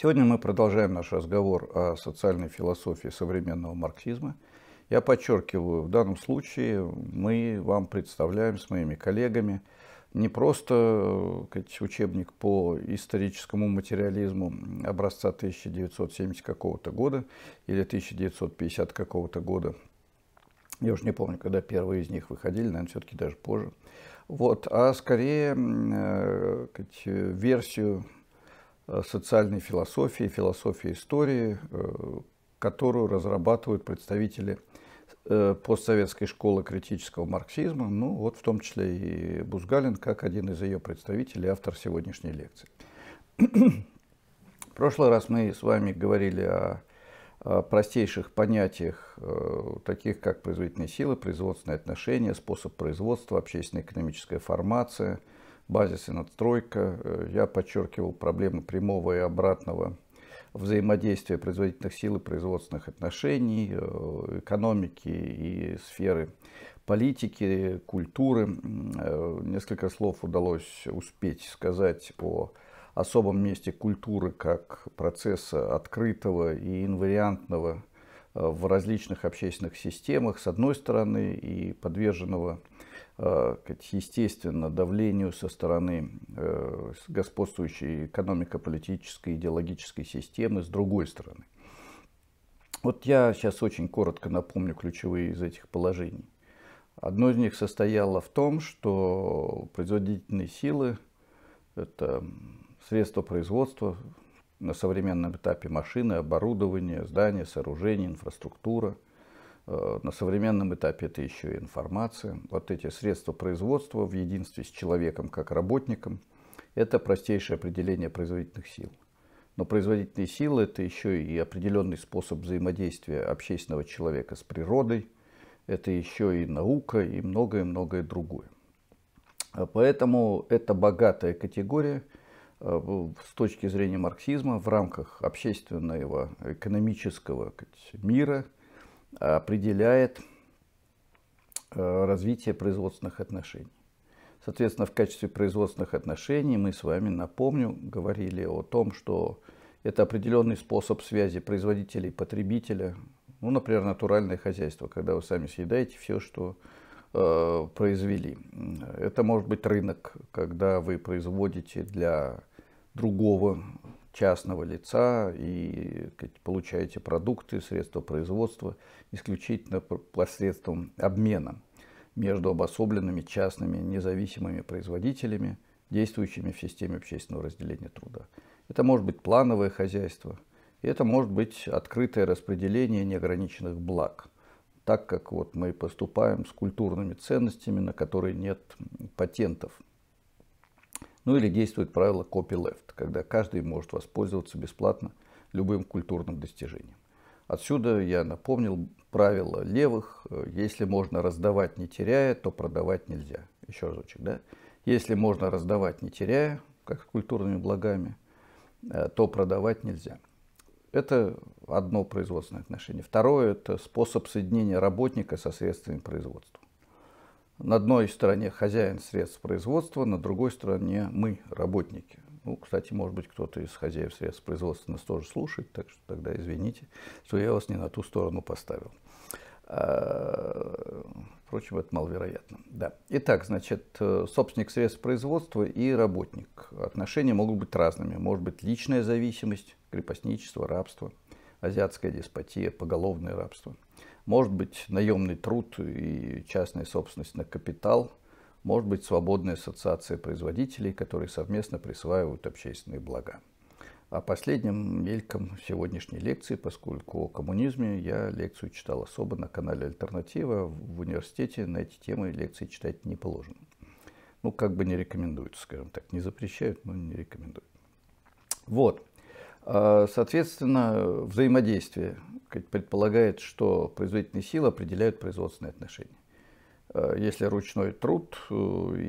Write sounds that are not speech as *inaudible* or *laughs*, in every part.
Сегодня мы продолжаем наш разговор о социальной философии современного марксизма. Я подчеркиваю, в данном случае мы вам представляем с моими коллегами не просто э, сказать, учебник по историческому материализму образца 1970 какого-то года или 1950 какого-то года. Я уже не помню, когда первые из них выходили, наверное, все-таки даже позже. Вот, а скорее э, сказать, версию Э, социальной философии, философии истории, э, которую разрабатывают представители э, постсоветской школы критического марксизма, ну вот в том числе и Бузгалин, как один из ее представителей, автор сегодняшней лекции. В прошлый раз мы с вами говорили о, о простейших понятиях, таких как производительные силы, производственные отношения, способ производства, общественно-экономическая формация – базис и надстройка. Э, я подчеркивал проблемы прямого и обратного взаимодействия производительных сил и производственных отношений, э, экономики и сферы политики, культуры. Э, несколько слов удалось успеть сказать о особом месте культуры как процесса открытого и инвариантного в различных общественных системах, с одной стороны, и подверженного Э, естественно, давлению со стороны э, господствующей экономико-политической, идеологической системы с другой стороны. Вот я сейчас очень коротко напомню ключевые из этих положений. Одно из них состояло в том, что производительные силы – это средства производства на современном этапе машины, оборудование, здания, сооружения, инфраструктура – Э, на современном этапе это еще и информация. Вот эти средства производства в единстве с человеком как работником – это простейшее определение производительных сил. Но производительные силы – это еще и определенный способ взаимодействия общественного человека с природой, это еще и наука и многое-многое другое. Э, поэтому это богатая категория э, с точки зрения марксизма в рамках общественного, экономического мира – определяет э, развитие производственных отношений. Соответственно, в качестве производственных отношений мы с вами, напомню, говорили о том, что это определенный способ связи производителей и потребителя. Ну, например, натуральное хозяйство, когда вы сами съедаете все, что э, произвели. Это может быть рынок, когда вы производите для другого частного лица и получаете продукты, средства производства исключительно посредством обмена между обособленными частными независимыми производителями, действующими в системе общественного разделения труда. Это может быть плановое хозяйство, и это может быть открытое распределение неограниченных благ, так как вот мы поступаем с культурными ценностями, на которые нет патентов – ну или действует правило copyleft, когда каждый может воспользоваться бесплатно любым культурным достижением. Отсюда я напомнил правило левых, если можно раздавать не теряя, то продавать нельзя. Еще разочек, да? Если можно раздавать не теряя, как с культурными благами, э, то продавать нельзя. Это одно производственное отношение. Второе – это способ соединения работника со средствами производства. На одной стороне хозяин средств производства, на другой стороне мы, работники. Ну, кстати, может быть, кто-то из хозяев средств производства нас тоже слушает, так что тогда извините, что я вас не на ту сторону поставил. А, впрочем, это маловероятно. Да. Итак, значит, э, собственник средств производства и работник. Отношения могут быть разными. Может быть, личная зависимость, крепостничество, рабство, азиатская деспотия, поголовное рабство – может быть, наемный труд и частная собственность на капитал. Может быть, свободная ассоциация производителей, которые совместно присваивают общественные блага. О последнем мельком сегодняшней лекции, поскольку о коммунизме я лекцию читал особо на канале «Альтернатива». В университете на эти темы лекции читать не положено. Ну, как бы не рекомендуют, скажем так. Не запрещают, но не рекомендуют. Вот. А, соответственно, взаимодействие предполагает, что производительные силы определяют производственные отношения. Э, если ручной труд э,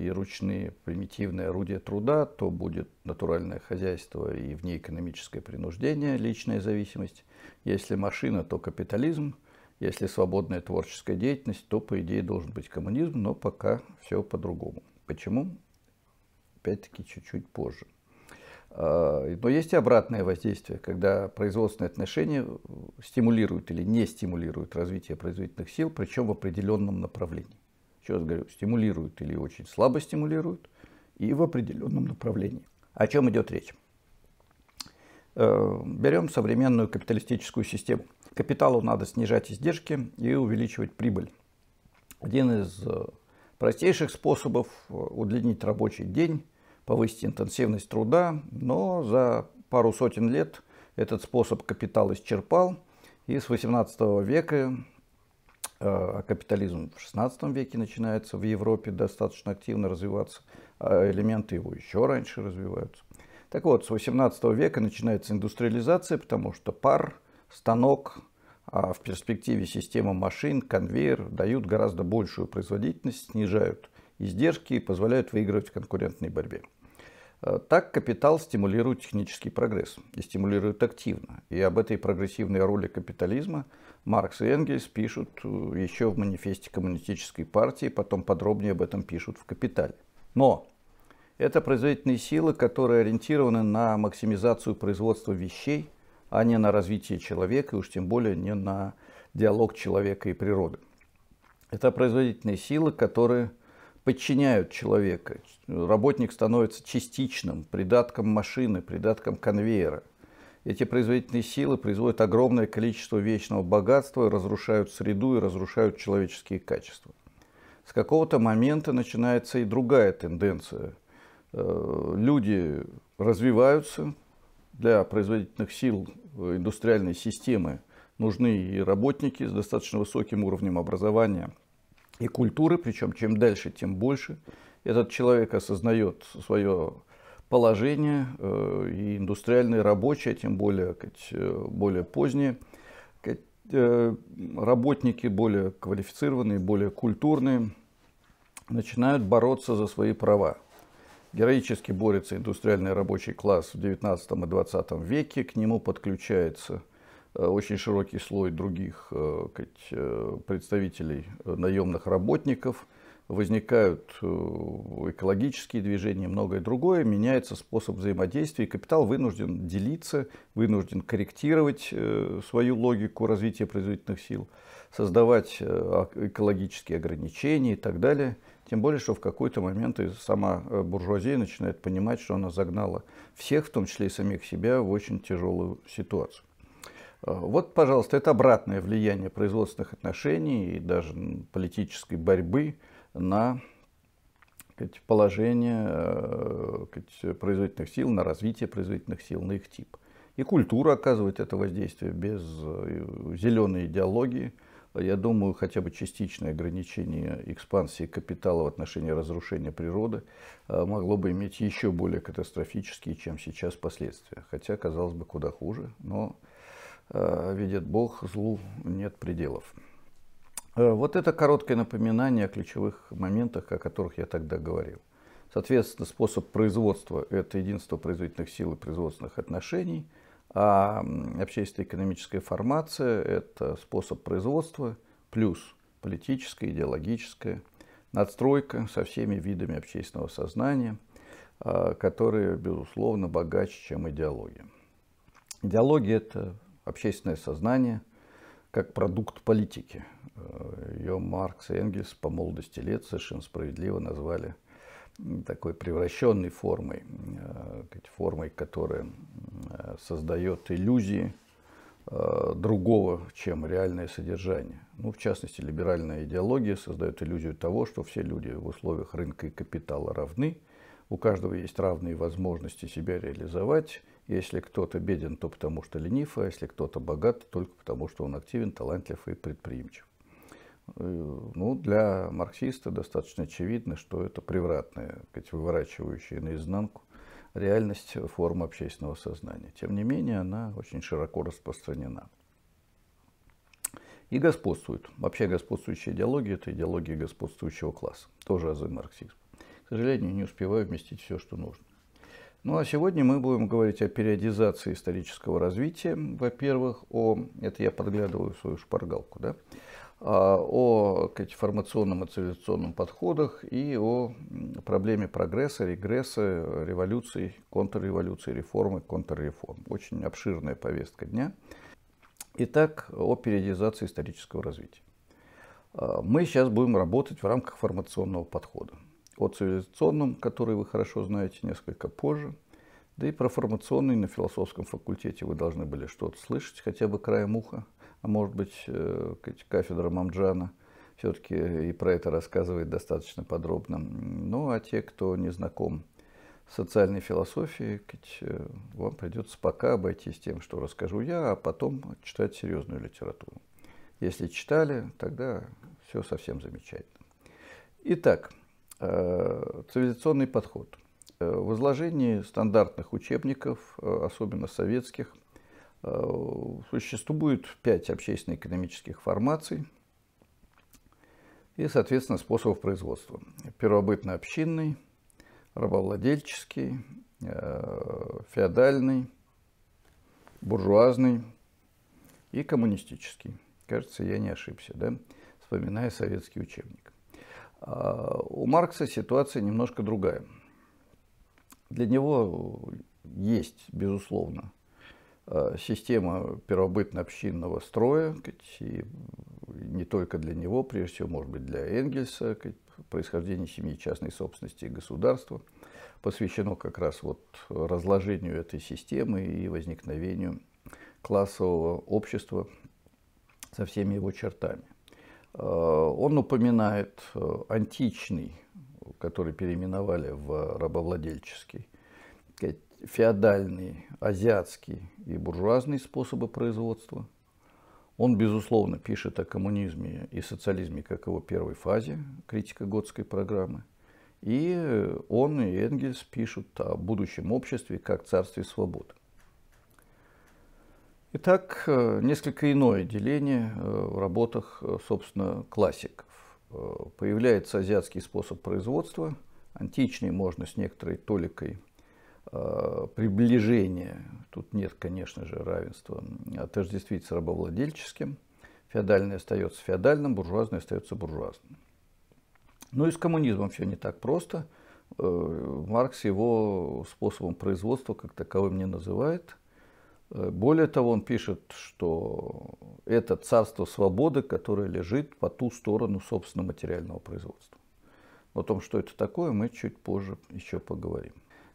и ручные примитивные орудия труда, то будет натуральное хозяйство и внеэкономическое принуждение, личная зависимость. Если машина, то капитализм. Если свободная творческая деятельность, то, по идее, должен быть коммунизм, но пока все по-другому. Почему? Опять-таки, чуть-чуть позже. Э, но есть и обратное воздействие, когда производственные отношения э, стимулируют или не стимулируют развитие производительных сил, причем в определенном направлении. Еще раз говорю, стимулируют или очень слабо стимулируют, и в определенном направлении. О чем идет речь? Э, Берем современную капиталистическую систему. Капиталу надо снижать издержки и увеличивать прибыль. Один из простейших способов удлинить рабочий день – повысить интенсивность труда, но за пару сотен лет этот способ капитал исчерпал, и с 18 века, а капитализм в 16 веке начинается в Европе достаточно активно развиваться, а элементы его еще раньше развиваются. Так вот, с 18 века начинается индустриализация, потому что пар, станок, а в перспективе система машин, конвейер дают гораздо большую производительность, снижают издержки и позволяют выигрывать в конкурентной борьбе. Э, так капитал стимулирует технический прогресс и стимулирует активно. И об этой прогрессивной роли капитализма Маркс и Энгельс пишут э, еще в манифесте коммунистической партии, потом подробнее об этом пишут в «Капитале». Но это производительные силы, которые ориентированы на максимизацию производства вещей, а не на развитие человека, и уж тем более не на диалог человека и природы. Это производительные силы, которые подчиняют человека. Работник становится частичным, придатком машины, придатком конвейера. Эти производительные силы производят огромное количество вечного богатства, разрушают среду и разрушают человеческие качества. С какого-то момента начинается и другая тенденция. Э, люди развиваются, для производительных сил индустриальной системы нужны и работники с достаточно высоким уровнем образования – и культуры, причем чем дальше, тем больше. Этот человек осознает свое положение, э, и индустриальные рабочие, тем более, э, более поздние, э, работники более квалифицированные, более культурные, начинают бороться за свои права. Героически борется индустриальный рабочий класс в 19 и 20 веке, к нему подключается – Э, очень широкий слой других э, э, представителей наемных работников, возникают экологические движения, многое другое, меняется способ взаимодействия, и капитал вынужден делиться, вынужден корректировать свою логику развития производительных сил, создавать экологические ограничения и так далее. Тем более, что в какой-то момент и сама буржуазия начинает понимать, что она загнала всех, в том числе и самих себя, в очень тяжелую ситуацию. Вот, пожалуйста, это обратное влияние производственных отношений и даже политической борьбы на положение э, производительных сил, на развитие производительных сил, на их тип. И культура оказывает это воздействие без э, зеленой идеологии. Я думаю, хотя бы частичное ограничение экспансии капитала в отношении разрушения природы э, могло бы иметь еще более катастрофические, чем сейчас, последствия. Хотя, казалось бы, куда хуже, но Э, видит Бог, злу нет пределов. Э, вот это короткое напоминание о ключевых моментах, о которых я тогда говорил. Соответственно, способ производства – это единство производительных сил и производственных отношений, а общественно-экономическая формация – это способ производства плюс политическая, идеологическая, надстройка со всеми видами общественного сознания, э, которые, безусловно, богаче, чем идеология. Идеология – это общественное сознание как продукт политики. Ее э, Маркс и Энгельс по молодости лет совершенно справедливо назвали такой превращенной формой, э, формой, которая э, создает иллюзии другого, чем реальное содержание. Ну, в частности, либеральная идеология создает иллюзию того, что все люди в условиях рынка и капитала равны, у каждого есть равные возможности себя реализовать, если кто-то беден, то потому что ленив, а если кто-то богат, то только потому что он активен, талантлив и предприимчив. Э, ну, для марксиста достаточно очевидно, что это превратная, сказать, выворачивающая наизнанку реальность формы общественного сознания. Тем не менее, она очень широко распространена. И господствует. Вообще господствующая идеология – это идеология господствующего класса. Тоже азы марксизма. К сожалению, не успеваю вместить все, что нужно. Ну а сегодня мы будем говорить о периодизации исторического развития. Во-первых, о, это я подглядываю свою шпаргалку, да, а, о формационном и цивилизационном подходах и о проблеме прогресса, регресса, революции, контрреволюции, реформы, контрреформ. Очень обширная повестка дня. Итак, о периодизации исторического развития. А, мы сейчас будем работать в рамках формационного подхода о цивилизационном, который вы хорошо знаете несколько позже, да и про формационный на философском факультете вы должны были что-то слышать, хотя бы краем уха, а может быть э, кафедра Мамджана все-таки и про это рассказывает достаточно подробно. Ну а те, кто не знаком с социальной философией, э, вам придется пока обойтись тем, что расскажу я, а потом читать серьезную литературу. Если читали, тогда все совсем замечательно. Итак, Э, цивилизационный подход. Э, в изложении стандартных учебников, э, особенно советских, существует пять общественно-экономических формаций и, соответственно, способов производства. Первобытно-общинный, рабовладельческий, феодальный, буржуазный и коммунистический. Кажется, я не ошибся, да? вспоминая советский учебник. А, у Маркса ситуация немножко другая. Для него есть, безусловно, э, система первобытно-общинного строя, и не только для него, прежде всего, может быть, для Энгельса, происхождение семьи частной собственности и государства посвящено как раз вот разложению этой системы и возникновению классового общества со всеми его чертами – Э, он упоминает э, античный, который переименовали в рабовладельческий, феодальный, азиатский и буржуазный способы производства. Он, безусловно, пишет о коммунизме и социализме как его первой фазе, критика Готской программы. И он и Энгельс пишут о будущем обществе как царстве свободы. Итак, э, несколько иное деление э, в работах, э, собственно, классиков. Появляется азиатский способ производства, античный можно с некоторой толикой приближения, тут нет, конечно же, равенства, отождествить с рабовладельческим, феодальный остается феодальным, буржуазный остается буржуазным. Ну и с коммунизмом все не так просто. Маркс его способом производства как таковым не называет – Э, более того, он пишет, что это царство свободы, которое лежит по ту сторону собственно материального производства. О том, что это такое, мы чуть позже еще поговорим.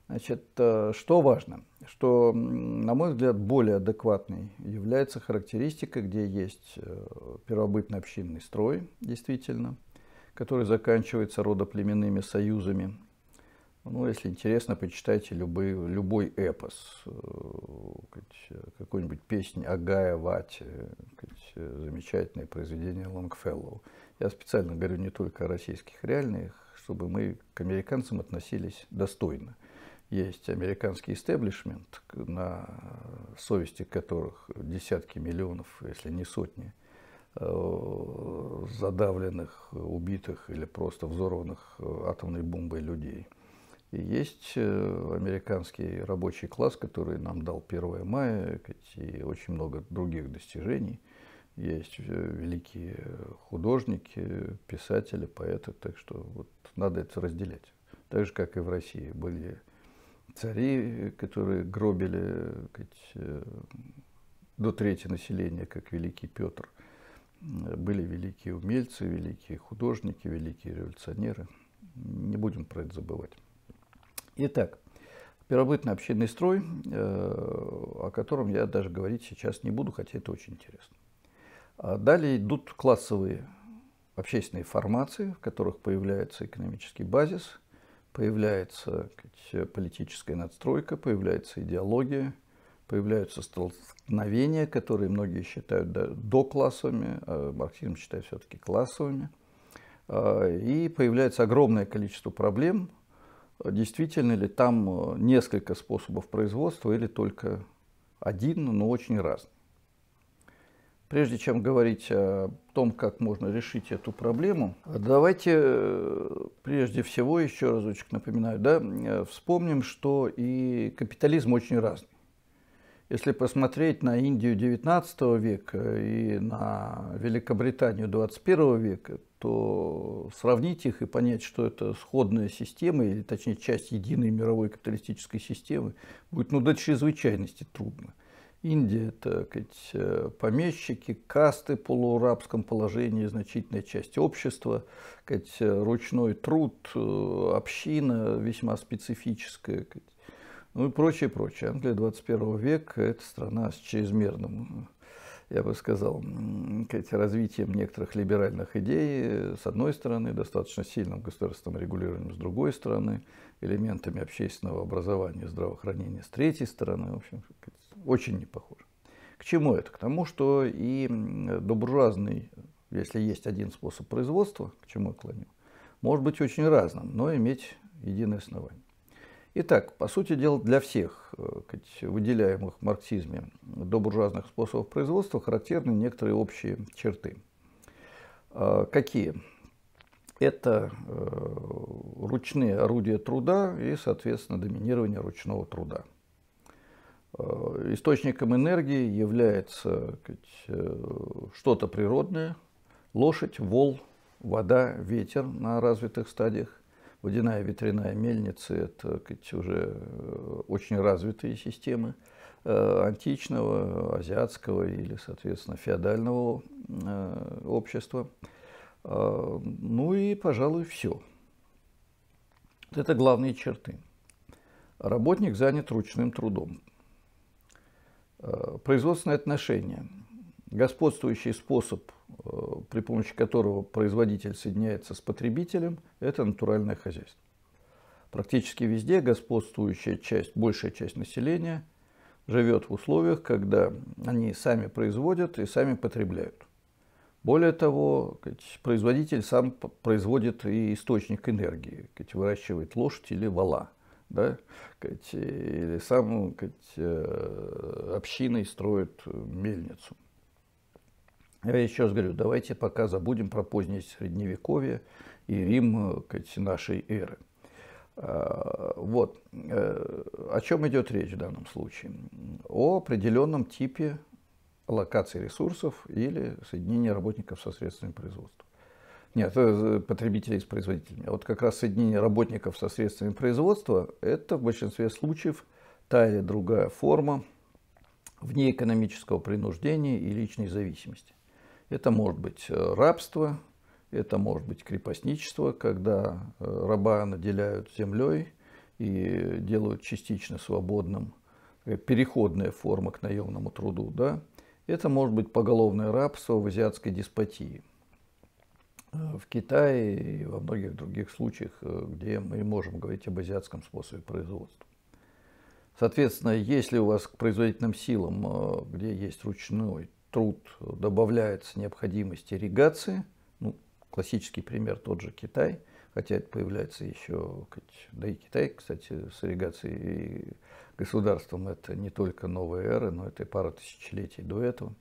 Значит, э, что важно, что, на мой взгляд, более адекватной является характеристика, где есть э, первобытный общинный строй, действительно, который заканчивается родоплеменными союзами ну, если интересно, почитайте любой, любой эпос. Э, э, какую-нибудь песню Агая Вати, э, замечательное произведение Лонгфеллоу. Я специально говорю не только о российских реальных, чтобы мы к американцам относились достойно. Есть американский истеблишмент, на совести которых десятки миллионов, если не сотни, задавленных, убитых или просто взорванных атомной бомбой людей – и есть э, американский рабочий класс, который нам дал 1 мая, и очень много других достижений. Есть э, великие художники, писатели, поэты, так что вот надо это разделять. Так же, как и в России были цари, которые гробили э, до трети населения, как великий Петр. Были великие умельцы, великие художники, великие революционеры. Не будем про это забывать. Итак, первобытный общинный строй, э, о котором я даже говорить сейчас не буду, хотя это очень интересно. А далее идут классовые общественные формации, в которых появляется экономический базис, появляется политическая надстройка, появляется идеология, появляются столкновения, которые многие считают доклассовыми, а марксизм считает все-таки классовыми. А, и появляется огромное количество проблем – действительно ли там э, несколько способов производства или только один, но очень разный. Прежде чем говорить о том, как можно решить эту проблему, давайте э, прежде всего, еще разочек напоминаю, да, э, вспомним, что и капитализм очень разный. Если посмотреть на Индию XIX века и на Великобританию XXI века, что сравнить их и понять, что это сходная система, или точнее часть единой мировой капиталистической системы, будет ну, до чрезвычайности трудно. Индия – это сказать, э, помещики, касты в полурабском положении, значительная часть общества, сказать, э, ручной труд, э, община весьма специфическая, сказать, ну и прочее, прочее. Англия 21 века – это страна с чрезмерным я бы сказал, развитием некоторых либеральных идей, э, с одной стороны, достаточно сильным государственным регулированием, с другой стороны, элементами общественного образования, и здравоохранения, с третьей стороны, в общем, очень не похоже. К чему это? К тому, что и добружазный, если есть один способ производства, к чему я клоню, может быть очень разным, но иметь единое основание. Итак, по сути дела, для всех э, выделяемых в марксизме до буржуазных способов производства характерны некоторые общие черты. А, какие? Это э, ручные орудия труда и, соответственно, доминирование ручного труда. А, источником энергии является э, что-то природное, лошадь, вол, вода, ветер на развитых стадиях Водяная ветряная мельницы – это сказать, уже э, очень развитые системы э, античного, азиатского или, соответственно, феодального э, общества. А, ну и, пожалуй, все. Это главные черты. Работник занят ручным трудом. Производственные отношения. Господствующий способ Э, при помощи которого производитель соединяется с потребителем, это натуральное хозяйство. Практически везде господствующая часть, большая часть населения живет в условиях, когда они сами производят и сами потребляют. Более того, производитель сам производит и источник энергии, выращивает лошадь или вала, да, э, или сам э, общиной строит мельницу. Я еще раз говорю, давайте пока забудем про позднее Средневековье и Рим сказать, э, нашей эры. А, вот. Э, о чем идет речь в данном случае? О определенном типе локации ресурсов или соединения работников со средствами производства. Нет, э, потребителей с производителями. вот как раз соединение работников со средствами производства – это в большинстве случаев та или другая форма внеэкономического принуждения и личной зависимости. Это может быть э, рабство, это может быть крепостничество, когда э, раба наделяют землей и делают частично свободным, э, переходная форма к наемному труду. Да? Это может быть поголовное рабство в азиатской деспотии. В Китае и во многих других случаях, где мы можем говорить об азиатском способе производства. Соответственно, если у вас к производительным силам, где есть ручной труд добавляется необходимость ирригации. Ну, классический пример тот же Китай, хотя это появляется еще, да и Китай, кстати, с ирригацией и государством это не только новая эра, но это и пара тысячелетий до этого,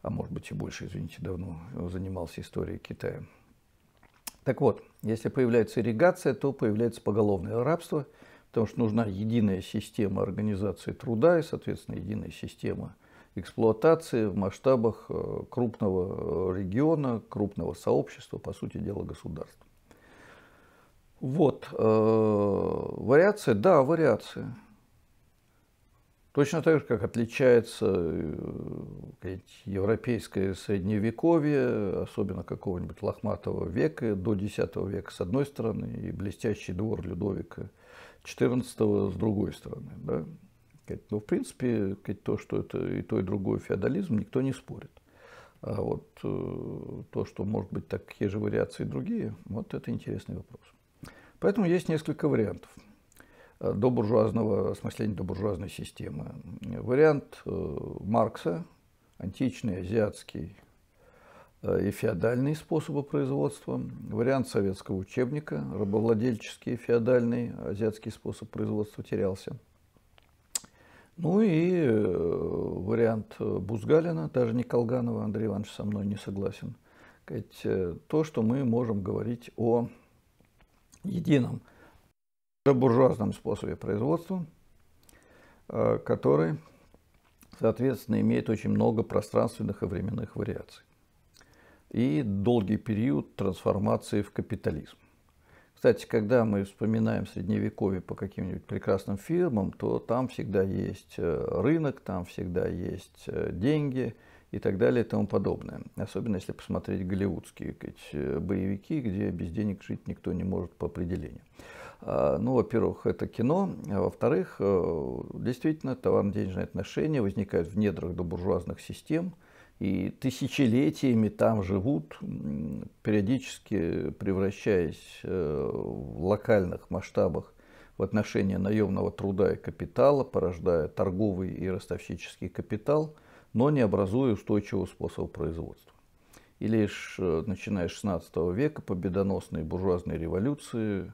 а может быть и больше, извините, давно занимался историей Китая. Так вот, если появляется ирригация, то появляется поголовное рабство, потому что нужна единая система организации труда и, соответственно, единая система эксплуатации в масштабах э, крупного региона, крупного сообщества, по сути дела государства. Вот, э, вариация, да, вариация. Точно так же, как отличается э, европейское средневековье, особенно какого-нибудь лохматого века, до X века с одной стороны, и блестящий двор Людовика XIV с другой стороны. Да? Но «Ну, в принципе, то, что это и то, и другое феодализм, никто не спорит. А вот э, то, что может быть такие же вариации другие, вот это интересный вопрос. Поэтому есть несколько вариантов э, до буржуазного осмысления, до буржуазной системы. Вариант э, Маркса, античный, азиатский и феодальные способы производства. Вариант советского учебника, рабовладельческий, феодальный, азиатский способ производства терялся. Ну и э, вариант э, Бузгалина, даже не Колганова, Андрей Иванович со мной не согласен. Э, то, что мы можем говорить о едином буржуазном способе производства, который, соответственно, имеет очень много пространственных и временных вариаций. И долгий период трансформации в капитализм. Кстати, когда мы вспоминаем средневековье по каким-нибудь прекрасным фильмам, то там всегда есть э, рынок, там всегда есть э, деньги и так далее и тому подобное. Особенно если посмотреть голливудские э, боевики, где без денег жить никто не может по определению. А, ну, во-первых, это кино, а во-вторых, действительно, товарно-денежные отношения возникают в недрах добуржуазных систем – и тысячелетиями там живут, периодически превращаясь э, в локальных масштабах в отношении наемного труда и капитала, порождая торговый и ростовщический капитал, но не образуя устойчивого способа производства. И лишь э, начиная с 16 века победоносные буржуазные революции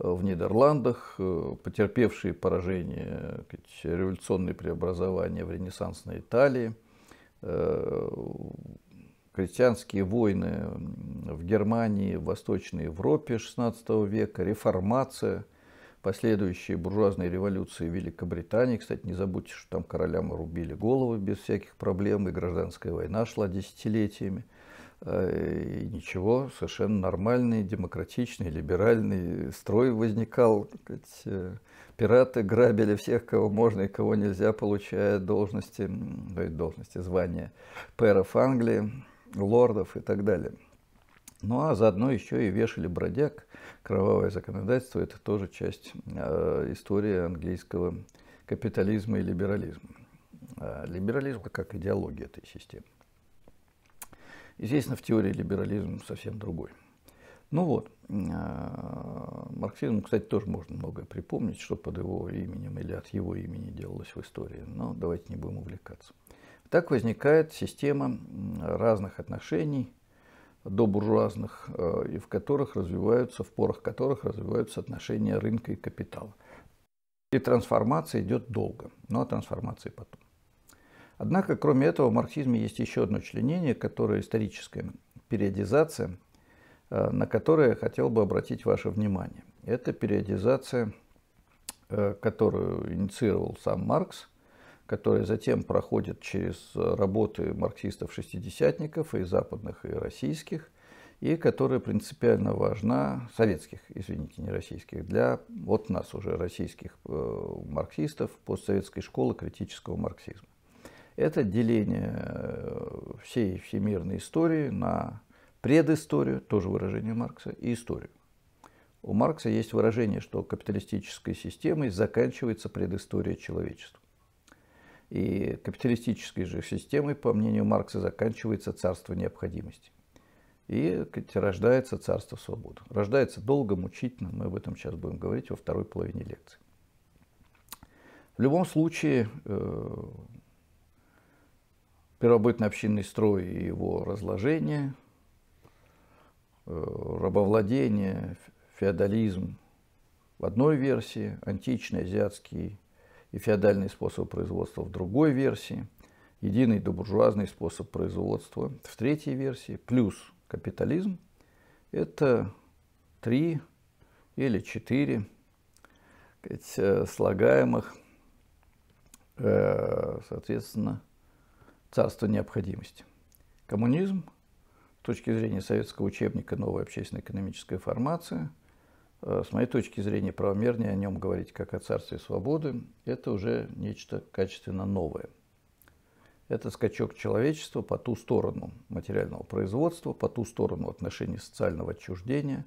э, в Нидерландах, потерпевшие поражение революционные преобразования в ренессансной Италии – Э, крестьянские войны в Германии, в Восточной Европе XVI века, реформация, последующие буржуазные революции в Великобритании. Кстати, не забудьте, что там королям рубили головы без всяких проблем, и гражданская война шла десятилетиями. Э, и ничего, совершенно нормальный, демократичный, либеральный строй возникал, сказать, э, Пираты грабили всех, кого можно и кого нельзя, получая должности, должности, звания пэров Англии, лордов и так далее. Ну а заодно еще и вешали бродяг. Кровавое законодательство – это тоже часть э, истории английского капитализма и либерализма. Э, либерализм как идеология этой системы. Естественно, в теории либерализм совсем другой. Ну вот, а, марксизм, кстати, тоже можно многое припомнить, что под его именем или от его имени делалось в истории, но давайте не будем увлекаться. Так возникает система разных отношений, до буржуазных, э, и в которых развиваются, в порах которых развиваются отношения рынка и капитала. И трансформация идет долго, но о трансформации потом. Однако, кроме этого, в марксизме есть еще одно членение, которое историческая периодизация – Э, на которые я хотел бы обратить ваше внимание. Это периодизация, э, которую инициировал сам Маркс, которая затем проходит через работы марксистов-шестидесятников и западных, и российских, и которая принципиально важна, советских, извините, не российских, для вот нас уже российских э, марксистов постсоветской школы критического марксизма. Это деление всей всемирной истории на предысторию, тоже выражение Маркса, и историю. У Маркса есть выражение, что капиталистической системой заканчивается предыстория человечества. И капиталистической же системой, по мнению Маркса, заканчивается царство необходимости. И рождается царство свободы. Рождается долго, мучительно, мы об этом сейчас будем говорить во второй половине лекции. В любом случае, э, первобытный общинный строй и его разложение – Э, рабовладение, феодализм в одной версии, античный, азиатский и феодальный способ производства в другой версии, единый добуржуазный способ производства в третьей версии, плюс капитализм – это три или четыре э, слагаемых, э, соответственно, царства необходимости. Коммунизм – с точки зрения советского учебника «Новая общественно-экономическая формация», э, с моей точки зрения, правомернее о нем говорить как о царстве свободы, это уже нечто качественно новое. Это скачок человечества по ту сторону материального производства, по ту сторону отношений социального отчуждения,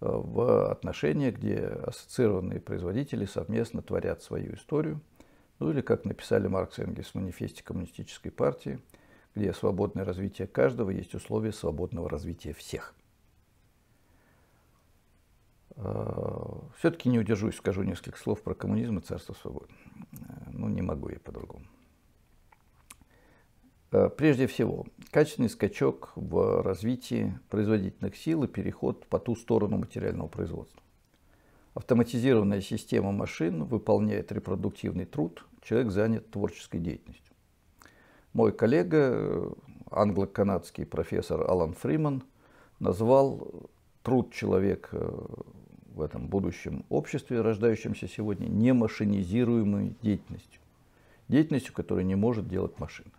э, в отношения, где ассоциированные производители совместно творят свою историю, ну или, как написали Маркс и Энгельс в манифесте Коммунистической партии – где свободное развитие каждого есть условия свободного развития всех. Э, Все-таки не удержусь, скажу несколько слов про коммунизм и царство свободы. Э, ну, не могу я по-другому. Э, прежде всего, качественный скачок в развитии производительных сил и переход по ту сторону материального производства. Автоматизированная система машин выполняет репродуктивный труд, человек занят творческой деятельностью. Мой коллега, э, англо-канадский профессор Алан Фриман, назвал труд человека в этом будущем обществе, рождающемся сегодня, не машинизируемой деятельностью. Деятельностью, которую не может делать машина.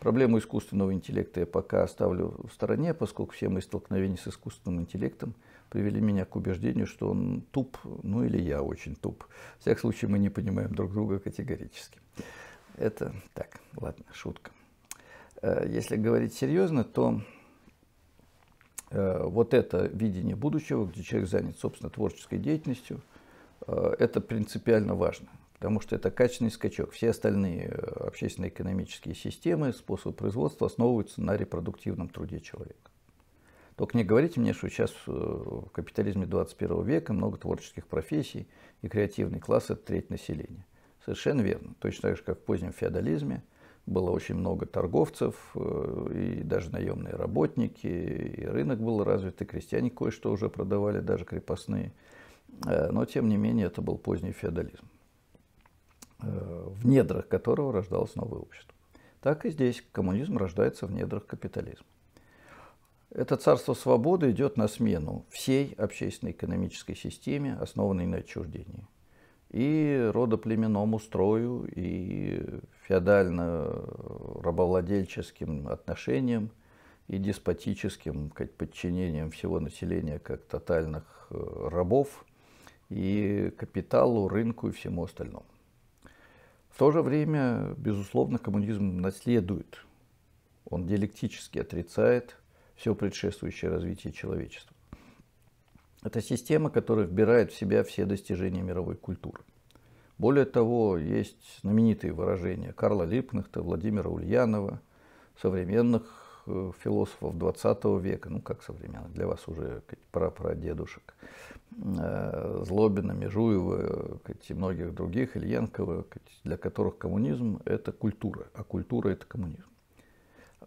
Проблему искусственного интеллекта я пока оставлю в стороне, поскольку все мои столкновения с искусственным интеллектом привели меня к убеждению, что он туп, ну или я очень туп. В всяком случае, мы не понимаем друг друга категорически. Это так, ладно, шутка. Э, если говорить серьезно, то э, вот это видение будущего, где человек занят, собственно, творческой деятельностью, э, это принципиально важно, потому что это качественный скачок. Все остальные общественно-экономические системы, способы производства основываются на репродуктивном труде человека. Только не говорите мне, что сейчас в капитализме 21 века много творческих профессий и креативный класс – это треть населения. Совершенно верно. Точно так же, как в позднем феодализме было очень много торговцев, э, и даже наемные работники, и рынок был развит, и крестьяне кое-что уже продавали, даже крепостные. Э, но, тем не менее, это был поздний феодализм, э, в недрах которого рождалось новое общество. Так и здесь коммунизм рождается в недрах капитализма. Это царство свободы идет на смену всей общественно-экономической системе, основанной на отчуждении и родоплеменному строю, и феодально-рабовладельческим э, отношениям, и деспотическим как, подчинением всего населения как тотальных э, рабов, и капиталу, рынку и всему остальному. В то же время, безусловно, коммунизм наследует, он диалектически отрицает все предшествующее развитие человечества. Это система, которая вбирает в себя все достижения мировой культуры. Более того, есть знаменитые выражения Карла Липкнехта, Владимира Ульянова, современных э, философов 20 века, ну как современных, для вас уже про прадедушек, э, Злобина, Межуева э, и многих других, Ильенкова, для которых коммунизм – это культура, а культура – это коммунизм.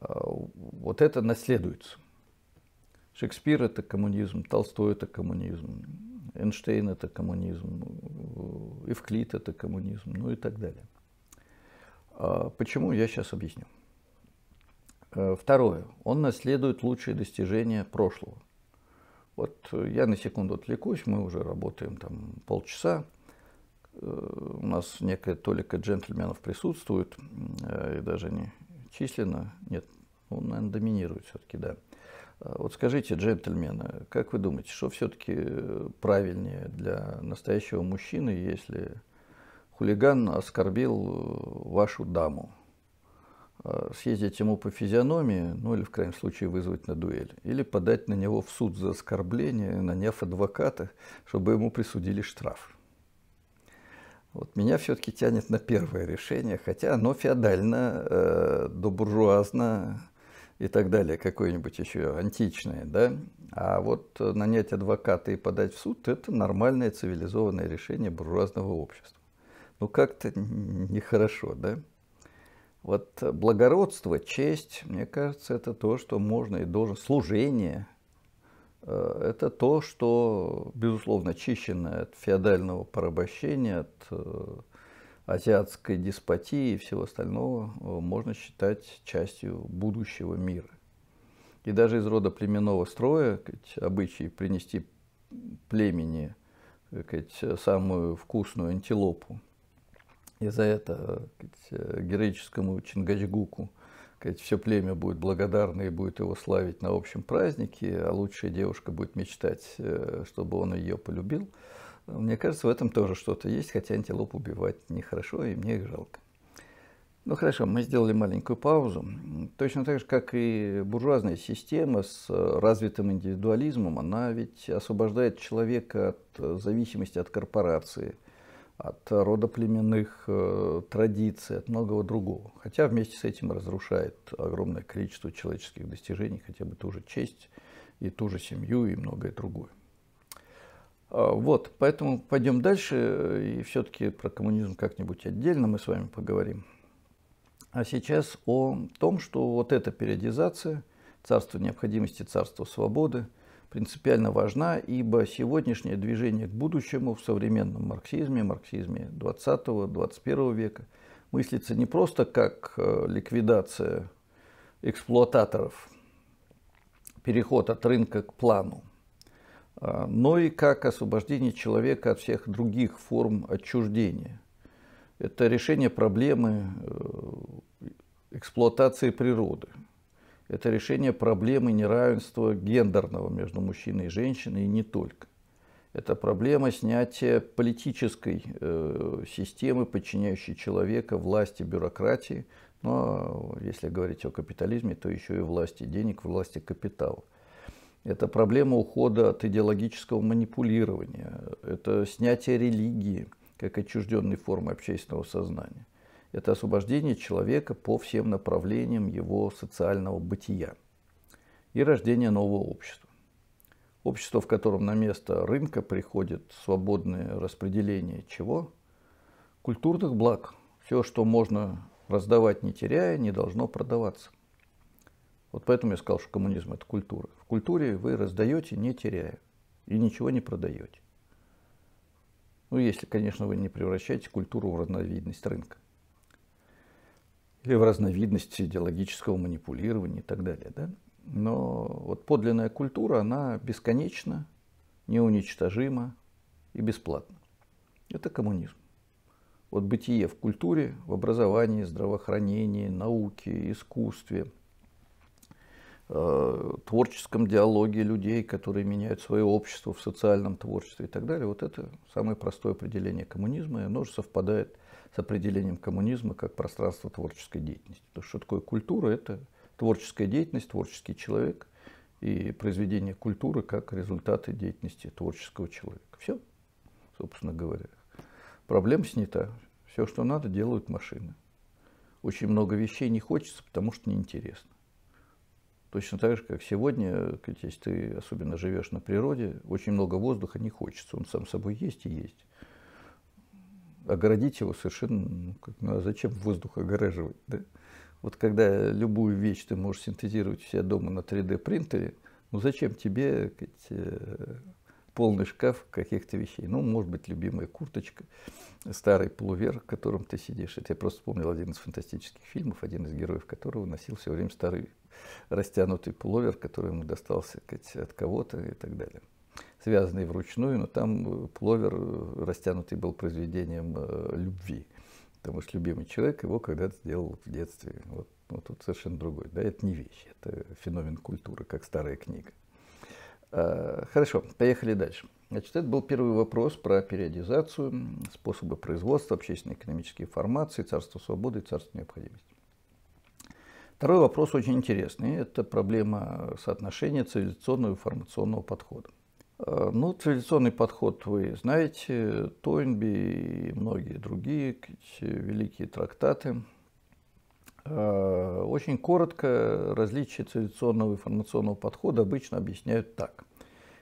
Вот это наследуется. Шекспир – это коммунизм, Толстой – это коммунизм, Эйнштейн – это коммунизм, Евклид э, – это коммунизм, ну и так далее. А почему, я сейчас объясню. Э, второе. Он наследует лучшие достижения прошлого. Вот я на секунду отвлекусь, мы уже работаем там полчаса. Э, у нас некая толика джентльменов присутствует, и даже не численно, нет, он, наверное, доминирует все-таки, да. Э, вот скажите, джентльмены, как вы думаете, что все-таки э, правильнее для настоящего мужчины, если хулиган оскорбил э, вашу даму? Съездить ему по физиономии, ну или в крайнем случае вызвать на дуэль, или подать на него в суд за оскорбление, наняв адвоката, чтобы ему присудили штраф. Вот меня все-таки тянет на первое решение, хотя оно феодально, э, добуржуазно, и так далее, какое-нибудь еще античное, да, а вот э, нанять адвоката и подать в суд – это нормальное цивилизованное решение буржуазного общества. Ну, как-то нехорошо, да? Вот э, благородство, честь, мне кажется, это то, что можно и должен. Служение э, – это то, что, безусловно, чищено от феодального порабощения, от азиатской деспотии и всего остального э, можно считать частью будущего мира. И даже из рода племенного строя обычай принести племени самую вкусную антилопу. И за это э, сказать, э, героическому Чингачгуку все племя будет благодарно и будет его славить на общем празднике, а лучшая девушка будет мечтать, чтобы он ее полюбил. Мне кажется, в этом тоже что-то есть, хотя антилоп убивать нехорошо, и мне их жалко. Ну хорошо, мы сделали маленькую паузу. Точно так же, как и буржуазная система с э, развитым индивидуализмом, она ведь освобождает человека от э, зависимости от корпорации, от родоплеменных э, традиций, от многого другого. Хотя вместе с этим разрушает огромное количество человеческих достижений, хотя бы ту же честь и ту же семью и многое другое. А, вот, поэтому пойдем дальше, э, и все-таки про коммунизм как-нибудь отдельно мы с вами поговорим. А сейчас о том, что вот эта периодизация, царство необходимости, царство свободы, принципиально важна, ибо сегодняшнее движение к будущему в современном марксизме, марксизме 20-21 века, мыслится не просто как э, ликвидация эксплуататоров, переход от рынка к плану, а, но и как освобождение человека от всех других форм отчуждения. Это решение проблемы э, эксплуатации природы. Это решение проблемы неравенства гендерного между мужчиной и женщиной и не только. Это проблема снятия политической э, системы, подчиняющей человека власти бюрократии, но если говорить о капитализме, то еще и власти денег, власти капитала. Это проблема ухода от идеологического манипулирования. Это снятие религии как отчужденной формы общественного сознания. Это освобождение человека по всем направлениям его социального бытия и рождение нового общества. Общество, в котором на место рынка приходит свободное распределение чего? Культурных благ. Все, что можно раздавать, не теряя, не должно продаваться. Вот поэтому я сказал, что коммунизм – это культура. В культуре вы раздаете, не теряя, и ничего не продаете. Ну, если, конечно, вы не превращаете культуру в разновидность рынка. Или в разновидность идеологического манипулирования и так далее. Да? Но вот подлинная культура, она бесконечна, неуничтожима и бесплатна. Это коммунизм. Вот бытие в культуре, в образовании, здравоохранении, науке, искусстве – Э, творческом диалоге людей, которые меняют свое общество в социальном творчестве и так далее. Вот это самое простое определение коммунизма, и оно же совпадает с определением коммунизма как пространство творческой деятельности. То, что такое культура, это творческая деятельность, творческий человек и произведение культуры как результаты деятельности творческого человека. Все, собственно говоря. Проблема снята. Все, что надо, делают машины. Очень много вещей не хочется, потому что неинтересно. Точно так же, как сегодня, если ты особенно живешь на природе, очень много воздуха не хочется, он сам собой есть и есть. Огородить его совершенно, ну, как, ну а зачем воздух огораживать? Да? Вот когда любую вещь ты можешь синтезировать у себя дома на 3D принтере, ну зачем тебе сказать, э, полный шкаф каких-то вещей? Ну, может быть, любимая курточка, старый плувер, в котором ты сидишь. Это я просто вспомнил один из фантастических фильмов, один из героев которого носил все время старый растянутый пловер, который ему достался сказать, от кого-то и так далее. Связанный вручную, но там э, пловер э, растянутый был произведением э, любви. Потому что любимый человек его когда-то сделал в детстве. Вот, вот ну, тут совершенно другой. Да, это не вещь, это феномен культуры, как старая книга. А, хорошо, поехали дальше. Значит, это был первый вопрос про периодизацию, способы производства, общественно-экономические формации, царство свободы и царство необходимости. Второй вопрос очень интересный. Это проблема соотношения цивилизационного и информационного подхода. Э, ну, цивилизационный подход вы знаете, Тойнби и многие другие великие трактаты. Э, очень коротко различия цивилизационного и информационного подхода обычно объясняют так.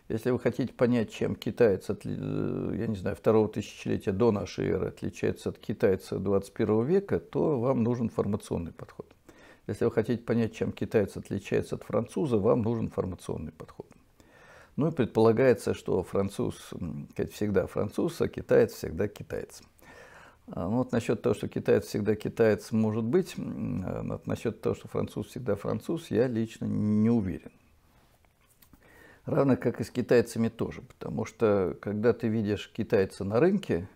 Если вы хотите понять, чем китаец, э, я не знаю, второго тысячелетия до нашей эры отличается от китайца 21 века, то вам нужен информационный подход. Если вы хотите понять, чем китайцы отличаются от француза, вам нужен формационный подход. Ну и предполагается, что француз всегда француз, а китаец всегда китаец. А, ну, вот насчет того, что китаец всегда китаец может быть, а, вот насчет того, что француз всегда француз, я лично не уверен. Равно как и с китайцами тоже, потому что когда ты видишь китайца на рынке,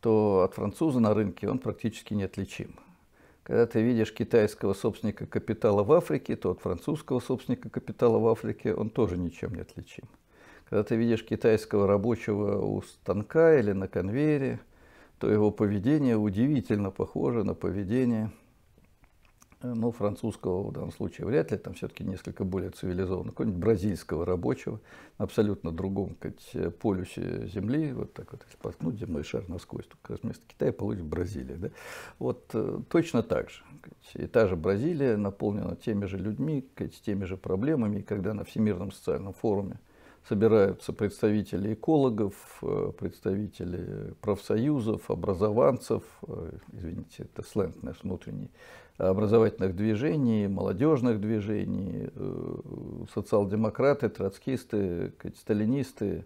то от француза на рынке он практически неотличим. Когда ты видишь китайского собственника капитала в Африке, то от французского собственника капитала в Африке он тоже ничем не отличим. Когда ты видишь китайского рабочего у станка или на конвейере, то его поведение удивительно похоже на поведение ну, французского в данном случае вряд ли, там все-таки несколько более цивилизованного, какого-нибудь бразильского рабочего, абсолютно другом сказать, э, полюсе земли, вот так вот, если поткнуть земной шар насквозь, то как раз вместо Китая получится Бразилия. Да? Вот э, точно так же. Сказать, и та же Бразилия наполнена теми же людьми, сказать, теми же проблемами, и когда на Всемирном социальном форуме собираются представители экологов, э, представители профсоюзов, образованцев, извините, это сленг наш внутренний, образовательных движений, молодежных движений, э, социал-демократы, троцкисты, сталинисты,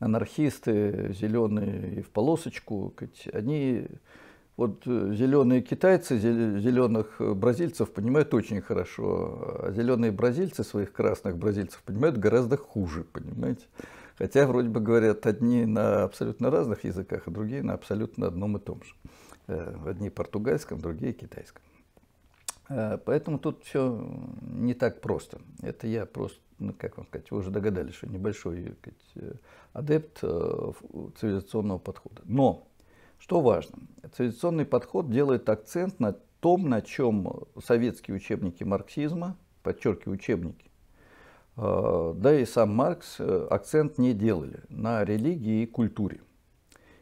анархисты, зеленые и в полосочку, они вот э, зеленые китайцы, зеленых э, бразильцев понимают очень хорошо, а зеленые бразильцы своих красных бразильцев понимают гораздо хуже, понимаете? Хотя вроде бы говорят одни на абсолютно разных языках, а другие на абсолютно одном и том же. Одни португальском, другие китайском. Э, поэтому тут все не так просто. Это я просто, ну, как вам сказать, вы уже догадались, что небольшой сказать, э, адепт э, цивилизационного подхода. Но, что важно, цивилизационный подход делает акцент на том, на чем советские учебники марксизма, подчеркиваю, учебники, да и сам Маркс акцент не делали на религии и культуре.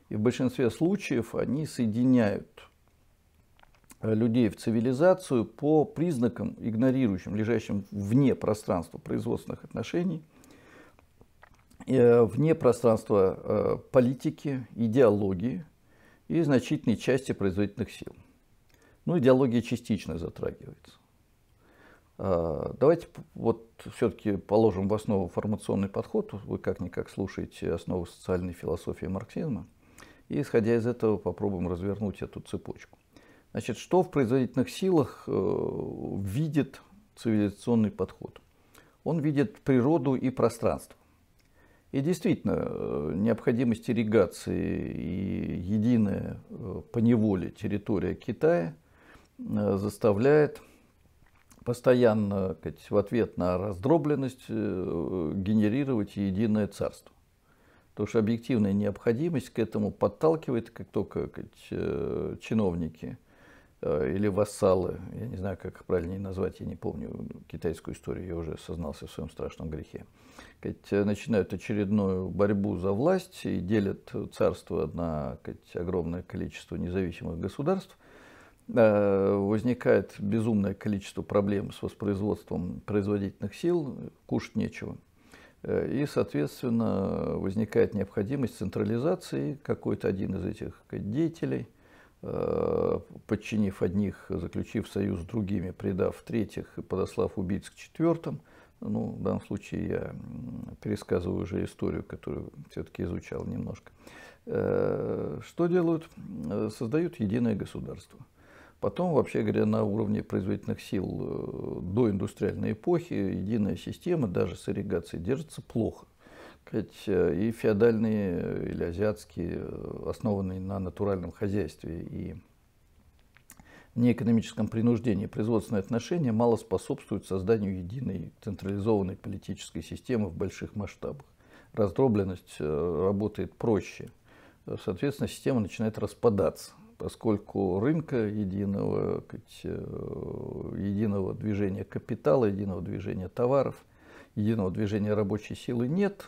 И в большинстве случаев они соединяют Э, людей в цивилизацию по признакам, игнорирующим, лежащим вне пространства производственных отношений, э, вне пространства э, политики, идеологии и значительной части производительных сил. Ну, идеология частично затрагивается. А, давайте вот все-таки положим в основу формационный подход. Вы как-никак слушаете основу социальной философии марксизма. И исходя из этого попробуем развернуть эту цепочку. Значит, что в производительных силах э, видит цивилизационный подход? Он видит природу и пространство. И действительно, э, необходимость ирригации и единая э, по неволе территория Китая заставляет постоянно сказать, в ответ на раздробленность генерировать единое царство. Потому что объективная необходимость к этому подталкивает, как только сказать, чиновники – Э, или вассалы, я не знаю, как правильнее назвать, я не помню китайскую историю, я уже сознался в своем страшном грехе. Э, начинают очередную борьбу за власть и делят царство на огромное количество независимых государств. Э, возникает безумное количество проблем с воспроизводством производительных сил, кушать нечего. И, соответственно, возникает необходимость централизации, какой-то один из этих деятелей – Э, подчинив одних, заключив союз с другими, предав третьих и подослав убийц к четвертым. Ну, в данном случае я пересказываю уже историю, которую все-таки изучал немножко. Э, что делают? Э, создают единое государство. Потом, вообще говоря, на уровне производительных сил до индустриальной эпохи единая система, даже с ирригацией, держится плохо сказать, э, и феодальные, э, или азиатские, э, основанные на натуральном хозяйстве и неэкономическом принуждении производственные отношения мало способствуют созданию единой централизованной политической системы в больших масштабах. Раздробленность работает проще. Соответственно, система начинает распадаться, поскольку рынка единого, единого движения капитала, единого движения товаров – единого движения рабочей силы нет,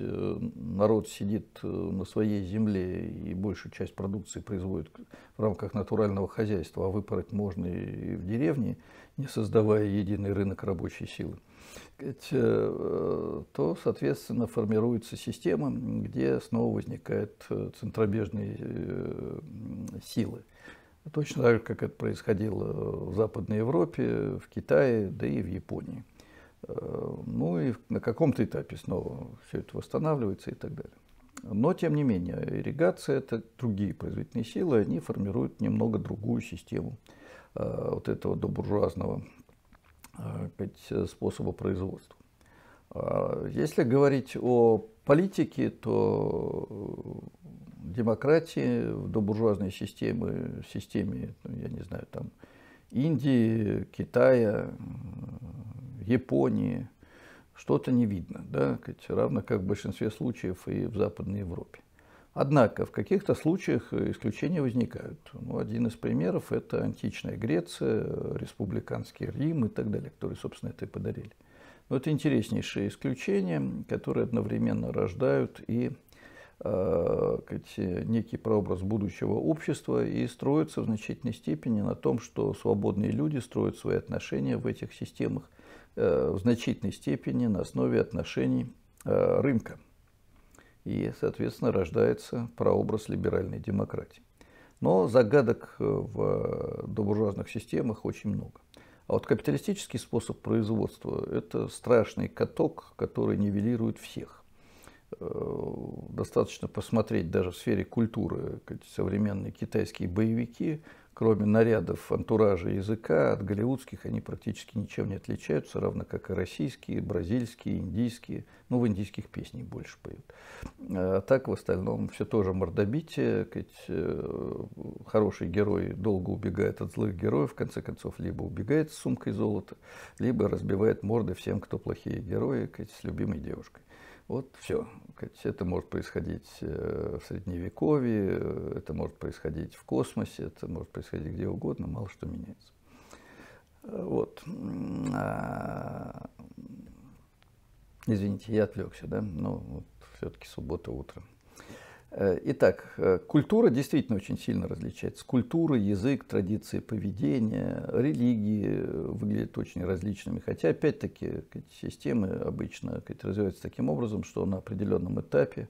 э, народ сидит э, на своей земле и большую часть продукции производит в рамках натурального хозяйства, а выпороть можно и в деревне, не создавая единый рынок рабочей силы, э, то, соответственно, формируется система, где снова возникают центробежные силы. Точно так же, как это происходило в Западной Европе, в Китае, да и в Японии. Э, ну и на каком-то этапе снова все это восстанавливается и так далее. Но, тем не менее, ирригация – это другие производительные силы, они формируют немного другую систему э, вот этого добуржуазного сказать, э, способа производства. А если говорить о политике, то демократии в добуржуазной системе, системе, ну, я не знаю, там Индии, Китая, Японии, что-то не видно, да, равно как в большинстве случаев и в Западной Европе. Однако в каких-то случаях э, исключения возникают. Ну, один из примеров – это античная Греция, республиканский Рим и так далее, которые, собственно, это и подарили. Но это интереснейшие исключения, которые одновременно рождают и э, некий прообраз будущего общества и строятся в значительной степени на том, что свободные люди строят свои отношения в этих системах – Э, в значительной степени на основе отношений э, рынка. И, соответственно, рождается прообраз либеральной демократии. Но загадок э, в добуржуазных системах очень много. А вот капиталистический способ производства – это страшный каток, который нивелирует всех. Достаточно посмотреть даже в сфере культуры современные китайские боевики – кроме нарядов, антуража языка, от голливудских они практически ничем не отличаются, равно как и российские, бразильские, индийские. Ну, в индийских песнях больше поют. А так, в остальном, все тоже мордобитие. Э, хороший герой долго убегает от злых героев, в конце концов, либо убегает с сумкой золота, либо разбивает морды всем, кто плохие герои, с любимой девушкой. Вот все. Это может происходить э, в средневековье, э, это может происходить в космосе, это может происходить где угодно, мало что меняется. Э, вот. А, извините, я отвлекся, да? Но вот все-таки суббота утром. Э, итак, э, культура действительно очень сильно различается. Культура, язык, традиции поведения, религии э, выглядят очень различными. Хотя, опять-таки, системы обычно развиваются таким образом, что на определенном этапе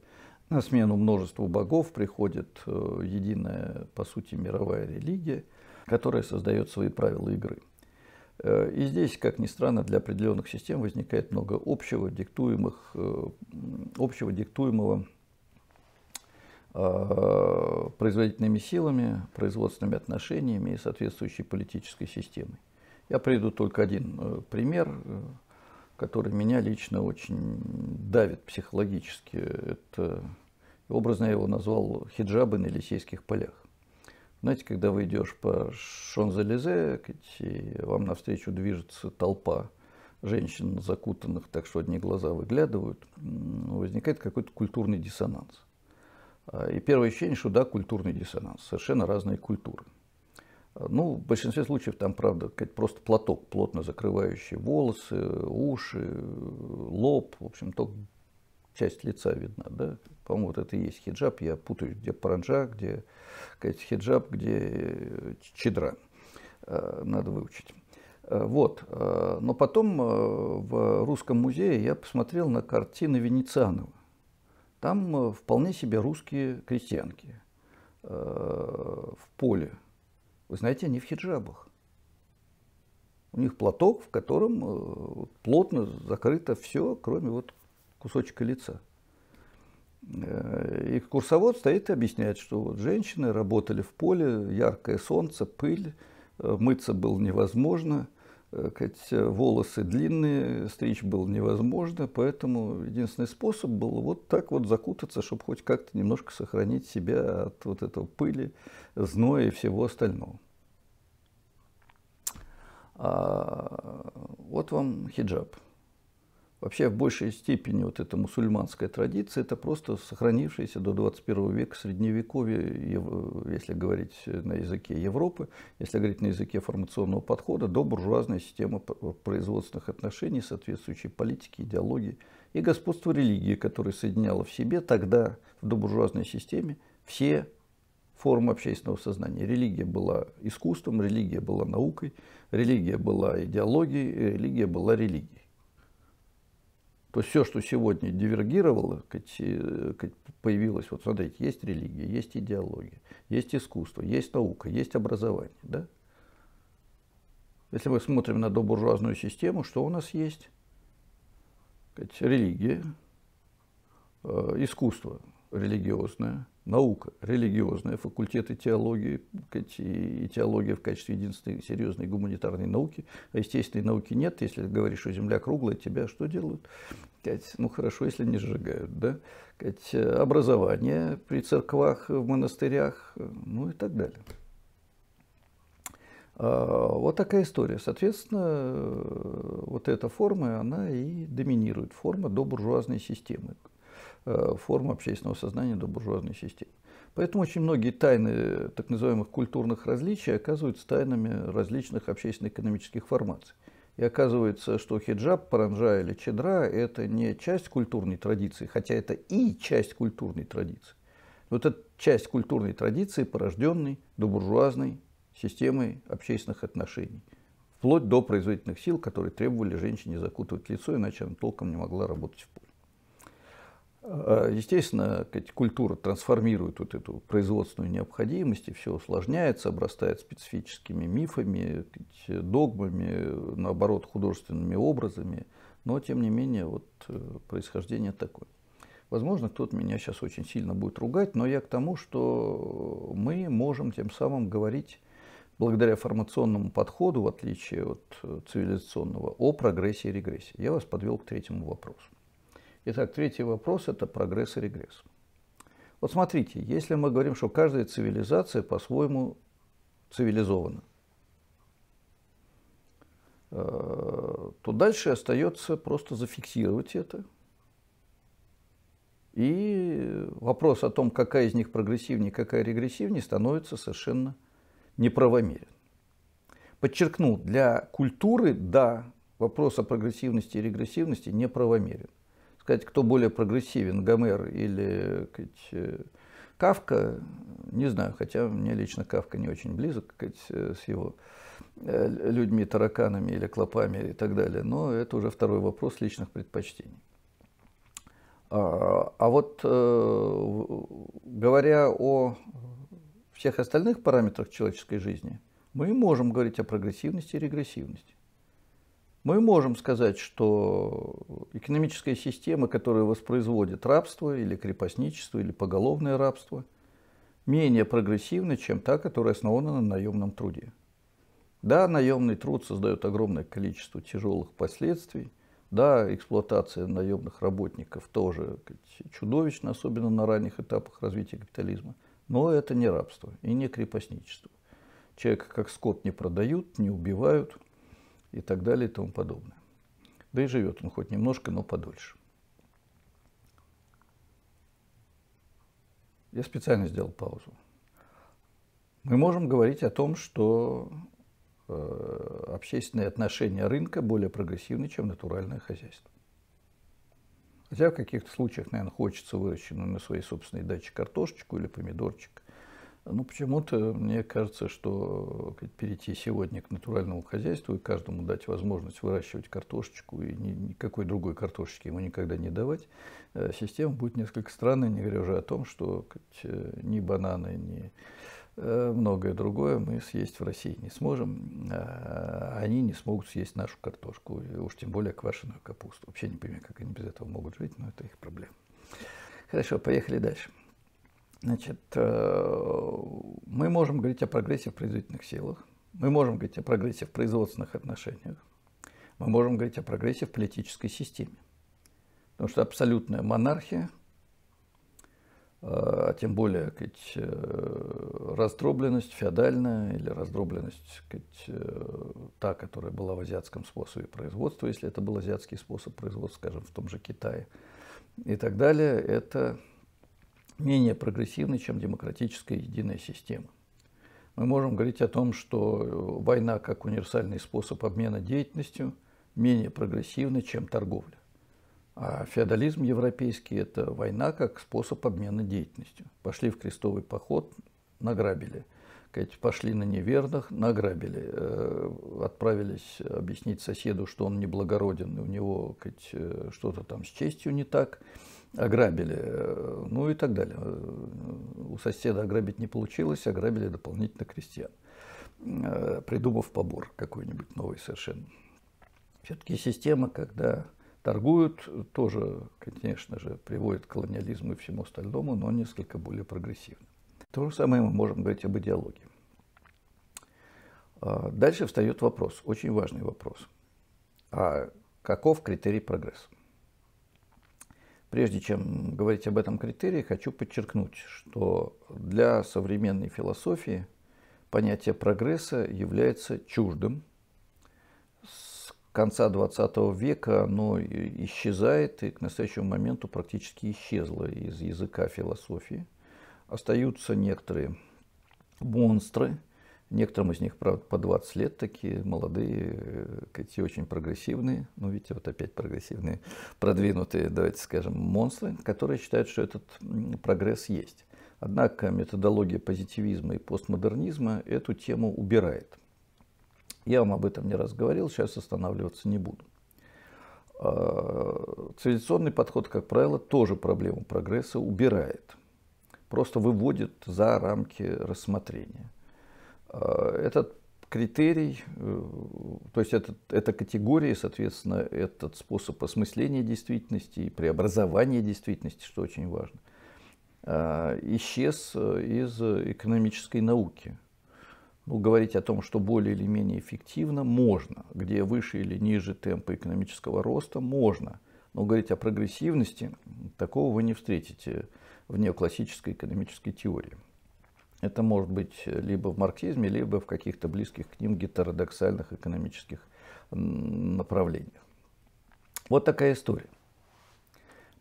на смену множеству богов приходит единая, по сути, мировая религия, которая создает свои правила игры. И здесь, как ни странно, для определенных систем возникает много общего, диктуемых, общего диктуемого Э, производительными силами, производственными отношениями и соответствующей политической системой. Я приведу только один э, пример, э, который меня лично очень давит психологически. Это, образно я его назвал хиджабы на Елисейских полях. Знаете, когда вы идешь по Шонзалезе, и вам навстречу движется толпа женщин, закутанных так, что одни глаза выглядывают, возникает какой-то культурный диссонанс. Э, и первое ощущение, что да, культурный диссонанс, совершенно разные культуры. Э, ну, в большинстве случаев там, правда, просто платок, плотно закрывающий волосы, уши, лоб, в общем, только часть лица видна, да? По-моему, вот это и есть хиджаб, я путаюсь, где паранджа, где хиджаб, где э, чедра. Надо выучить. Вот. Но потом в Русском музее я посмотрел на картины Венецианова. Там э, вполне себе русские крестьянки э, в поле. Вы знаете, они в хиджабах. У них платок, в котором э, плотно закрыто все, кроме вот кусочка лица. И курсовод стоит и объясняет, что вот женщины работали в поле, яркое солнце, пыль, мыться было невозможно – Э, сказать, э, волосы длинные, стричь было невозможно, поэтому единственный способ был вот так вот закутаться, чтобы хоть как-то немножко сохранить себя от вот этого пыли, зноя и всего остального. А, вот вам хиджаб. Вообще в большей степени вот эта мусульманская традиция, это просто сохранившаяся до 21 века средневековье, если говорить на языке Европы, если говорить на языке формационного подхода, до буржуазной системы производственных отношений, соответствующей политики, идеологии и господства религии, которая соединяла в себе тогда в добуржуазной системе все формы общественного сознания. Религия была искусством, религия была наукой, религия была идеологией, религия была религией. То все, что сегодня дивергировало, э, появилось, вот смотрите, есть религия, есть идеология, есть искусство, есть наука, есть образование. Да? Если мы смотрим на добуржуазную систему, что у нас есть? Религия, э, искусство религиозное, наука религиозная, факультеты теологии и теология в качестве единственной серьезной гуманитарной науки. А естественной науки нет. Если говоришь, что Земля круглая, тебя что делают? Ну хорошо, если не сжигают. Да? Э, образование при церквах, э, в монастырях, э, ну и так далее. А, вот такая история. Соответственно, вот эта форма, она и доминирует. Форма до буржуазной системы. Э, форм общественного сознания до буржуазной системы. Поэтому очень многие тайны так называемых культурных различий оказываются тайнами различных общественно-экономических формаций. И оказывается, что хиджаб, паранджа или чедра – это не часть культурной традиции, хотя это и часть культурной традиции. Но это часть культурной традиции, порожденной добуржуазной системой общественных отношений, вплоть до производительных сил, которые требовали женщине закутывать лицо, иначе она толком не могла работать в поле. Э, естественно, культура трансформирует вот эту производственную необходимость, и все усложняется, обрастает специфическими мифами, догмами, наоборот, художественными образами. Но, тем не менее, вот э, происхождение такое. Возможно, кто-то меня сейчас очень сильно будет ругать, но я к тому, что мы можем тем самым говорить, благодаря формационному подходу, в отличие от э, цивилизационного, о прогрессии и регрессии. Я вас подвел к третьему вопросу. Итак, третий вопрос – это прогресс и регресс. Вот смотрите, если мы говорим, что каждая цивилизация по-своему цивилизована, э, то дальше остается просто зафиксировать это. И вопрос о том, какая из них прогрессивнее, какая регрессивнее, становится совершенно неправомерен. Подчеркну, для культуры, да, вопрос о прогрессивности и регрессивности неправомерен сказать, кто более прогрессивен, Гомер или сказать, э, Кавка, не знаю, хотя мне лично Кавка не очень близок сказать, э, с его э, людьми, тараканами или клопами и так далее, но это уже второй вопрос личных предпочтений. А, а вот говоря о всех остальных параметрах человеческой жизни, мы можем говорить о прогрессивности и регрессивности. Мы можем сказать, что экономическая система, которая воспроизводит рабство или крепостничество, или поголовное рабство, менее прогрессивна, чем та, которая основана на наемном труде. Да, наемный труд создает огромное количество тяжелых последствий. Да, эксплуатация наемных работников тоже чудовищна, особенно на ранних этапах развития капитализма. Но это не рабство и не крепостничество. Человека как скот не продают, не убивают – и так далее и тому подобное. Да и живет он хоть немножко, но подольше. Я специально сделал паузу. Мы можем говорить о том, что э, общественные отношения рынка более прогрессивны, чем натуральное хозяйство. Хотя в каких-то случаях, наверное, хочется выращенную на своей собственной даче картошечку или помидорчик. Ну, почему-то мне кажется, что э, перейти сегодня к натуральному хозяйству и каждому дать возможность выращивать картошечку и никакой другой картошечки ему никогда не давать, э, система будет несколько странной, не говоря уже о том, что э, ни бананы, ни многое другое мы съесть в России не сможем, а, а они не смогут съесть нашу картошку, и уж тем более квашеную капусту. Вообще не понимаю, как они без этого могут жить, но это их проблема. Хорошо, поехали дальше. Значит, э, мы можем говорить о прогрессе в производительных силах, мы можем говорить о прогрессе в производственных отношениях, мы можем говорить о прогрессе в политической системе. Потому что абсолютная монархия, э, а тем более сказать, э, раздробленность феодальная или раздробленность сказать, та, которая была в азиатском способе производства, если это был азиатский способ производства, скажем, в том же Китае и так далее, это менее прогрессивной, чем демократическая единая система. Мы можем говорить о том, что э, война как универсальный способ обмена деятельностью менее прогрессивна, чем торговля. А феодализм европейский – это война как способ обмена деятельностью. Пошли в крестовый поход, награбили. Пошли на неверных, награбили. Э, отправились объяснить соседу, что он неблагороден, у него э, что-то там с честью не так – ограбили, э, ну и так далее. Э, у соседа ограбить не получилось, ограбили дополнительно крестьян, э, придумав побор какой-нибудь новый совершенно. Все-таки система, когда торгуют, тоже, конечно же, приводит к колониализму и всему остальному, но несколько более прогрессивно. То же самое мы можем говорить об идеологии. А, дальше встает вопрос, очень важный вопрос. А каков критерий прогресса? Прежде чем говорить об этом критерии, хочу подчеркнуть, что для современной философии понятие прогресса является чуждым. С конца XX века оно исчезает и к настоящему моменту практически исчезло из языка философии. Остаются некоторые монстры, Некоторым из них, правда, по 20 лет такие молодые, эти очень прогрессивные, ну, видите, вот опять прогрессивные, продвинутые, давайте скажем, монстры, которые считают, что этот прогресс есть. Однако методология позитивизма и постмодернизма эту тему убирает. Я вам об этом не раз говорил, сейчас останавливаться не буду. А, цивилизационный подход, как правило, тоже проблему прогресса убирает. Просто выводит за рамки рассмотрения – Э, этот критерий, э, то есть этот, эта категория, соответственно, этот способ осмысления действительности и преобразования действительности, что очень важно, э, исчез из экономической науки. Ну, говорить о том, что более или менее эффективно, можно. Где выше или ниже темпы экономического роста, можно. Но говорить о прогрессивности, такого вы не встретите в неоклассической экономической теории. Это может быть э, либо в марксизме, либо в каких-то близких к ним гетеродоксальных экономических направлениях. Вот такая история.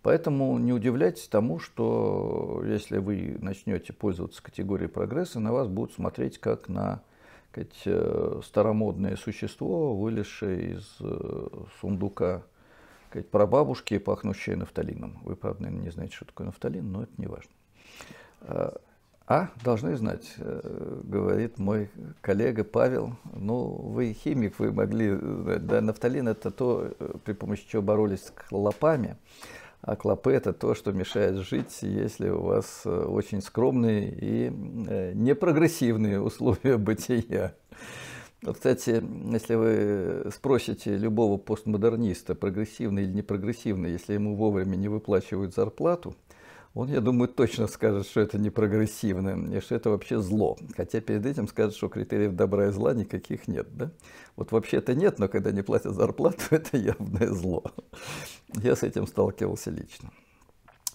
Поэтому не удивляйтесь тому, что если вы начнете пользоваться категорией прогресса, на вас будут смотреть как на сказать, э, старомодное существо, вылезшее из э, сундука сказать, прабабушки, пахнущее нафталином. Вы, правда, наверное, не знаете, что такое нафталин, но это не важно. А, а, должны знать, э, говорит мой коллега Павел. Ну, вы химик, вы могли знать. Да, нафталин – это то, э, при помощи чего боролись с клопами. А клопы – это то, что мешает жить, если у вас э, очень скромные и непрогрессивные условия бытия. кстати, если вы спросите любого постмодерниста, прогрессивный или непрогрессивный, если ему вовремя не выплачивают зарплату – он, я думаю, точно скажет, что это не прогрессивно, и что это вообще зло. Хотя перед этим скажет, что критериев добра и зла никаких нет. Да? Вот вообще-то нет, но когда не платят зарплату, *laughs* это явное зло. Я с этим сталкивался лично.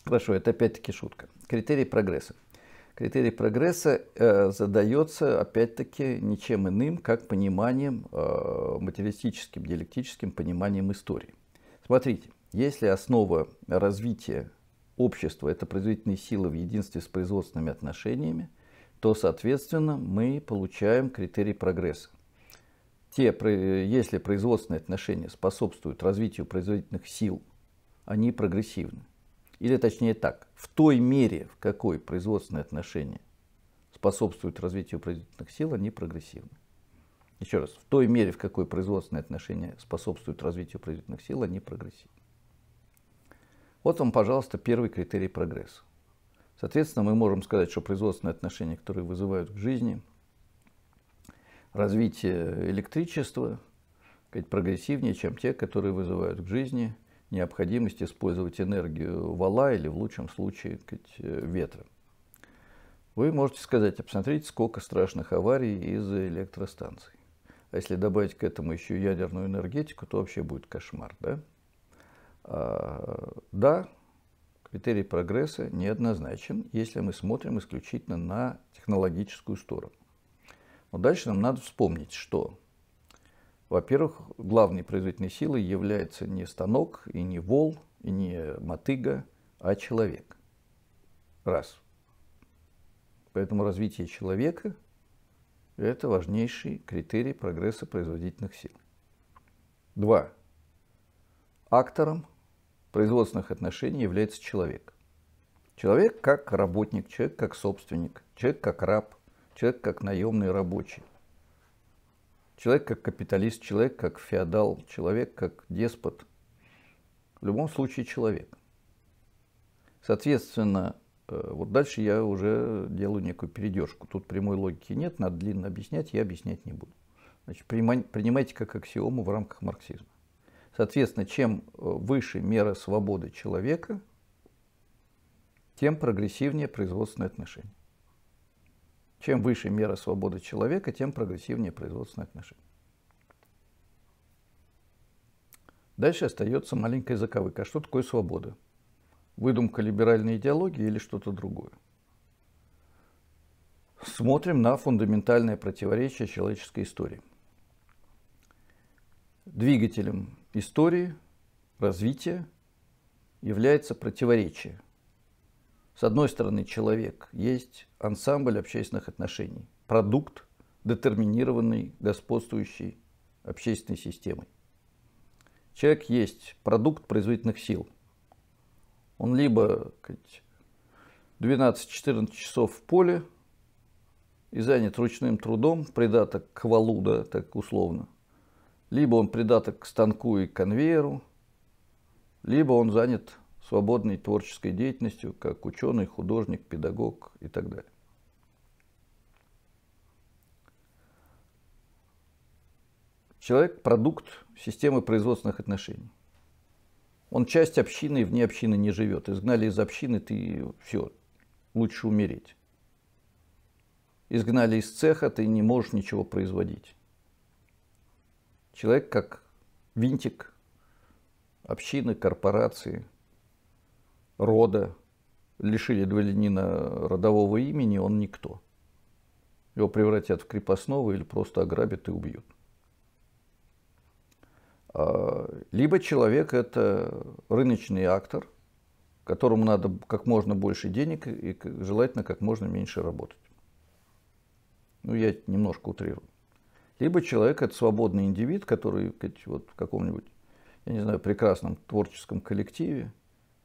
Хорошо, это опять-таки шутка. Критерий прогресса. Критерий прогресса э, задается, опять-таки, ничем иным, как пониманием, э, материалистическим, диалектическим пониманием истории. Смотрите, если основа развития общество – это производительные силы в единстве с производственными отношениями, то, соответственно, мы получаем критерий прогресса. Те, если производственные отношения способствуют развитию производительных сил, они прогрессивны. Или точнее так, в той мере, в какой производственные отношения способствуют развитию производительных сил, они прогрессивны. Еще раз, в той мере, в какой производственные отношения способствуют развитию производительных сил, они прогрессивны. Вот вам, пожалуйста, первый критерий прогресса. Соответственно, мы можем сказать, что производственные отношения, которые вызывают к жизни развитие электричества, сказать, прогрессивнее, чем те, которые вызывают к жизни необходимость использовать энергию вала или, в лучшем случае, сказать, ветра. Вы можете сказать, а посмотрите, сколько страшных аварий из-за электростанций. А если добавить к этому еще ядерную энергетику, то вообще будет кошмар, да? Э, да, критерий прогресса неоднозначен, если мы смотрим исключительно на технологическую сторону. Но дальше нам надо вспомнить, что, во-первых, главной производительной силой является не станок, и не вол, и не мотыга, а человек. Раз. Поэтому развитие человека – это важнейший критерий прогресса производительных сил. Два. Актором – производственных отношений является человек. Человек как работник, человек как собственник, человек как раб, человек как наемный рабочий. Человек как капиталист, человек как феодал, человек как деспот. В любом случае человек. Соответственно, э, вот дальше я уже делаю некую передержку. Тут прямой логики нет, надо длинно объяснять, я объяснять не буду. Значит, принимайте как аксиому в рамках марксизма. Соответственно, чем э, выше мера свободы человека, тем прогрессивнее производственные отношения. Чем выше мера свободы человека, тем прогрессивнее производственные отношения. Дальше остается маленькая заковыка. А что такое свобода? Выдумка либеральной идеологии или что-то другое? Смотрим на фундаментальное противоречие человеческой истории. Двигателем истории развития является противоречие. С одной стороны, человек есть ансамбль общественных отношений, продукт, детерминированный господствующей общественной системой. Человек есть продукт производительных сил. Он либо 12-14 часов в поле и занят ручным трудом, придаток к валу, да, так условно, либо он придаток к станку и конвейеру, либо он занят свободной творческой деятельностью, как ученый, художник, педагог и так далее. Человек – продукт системы производственных отношений. Он часть общины и вне общины не живет. Изгнали из общины, ты все, лучше умереть. Изгнали из цеха, ты не можешь ничего производить. Человек как винтик общины, корпорации, рода, лишили дворянина родового имени, он никто. Его превратят в крепостного или просто ограбят и убьют. А, либо человек – это рыночный актор, которому надо как можно больше денег и желательно как можно меньше работать. Ну, я немножко утрирую. Либо человек это свободный индивид, который вот, в каком-нибудь, я не знаю, прекрасном творческом коллективе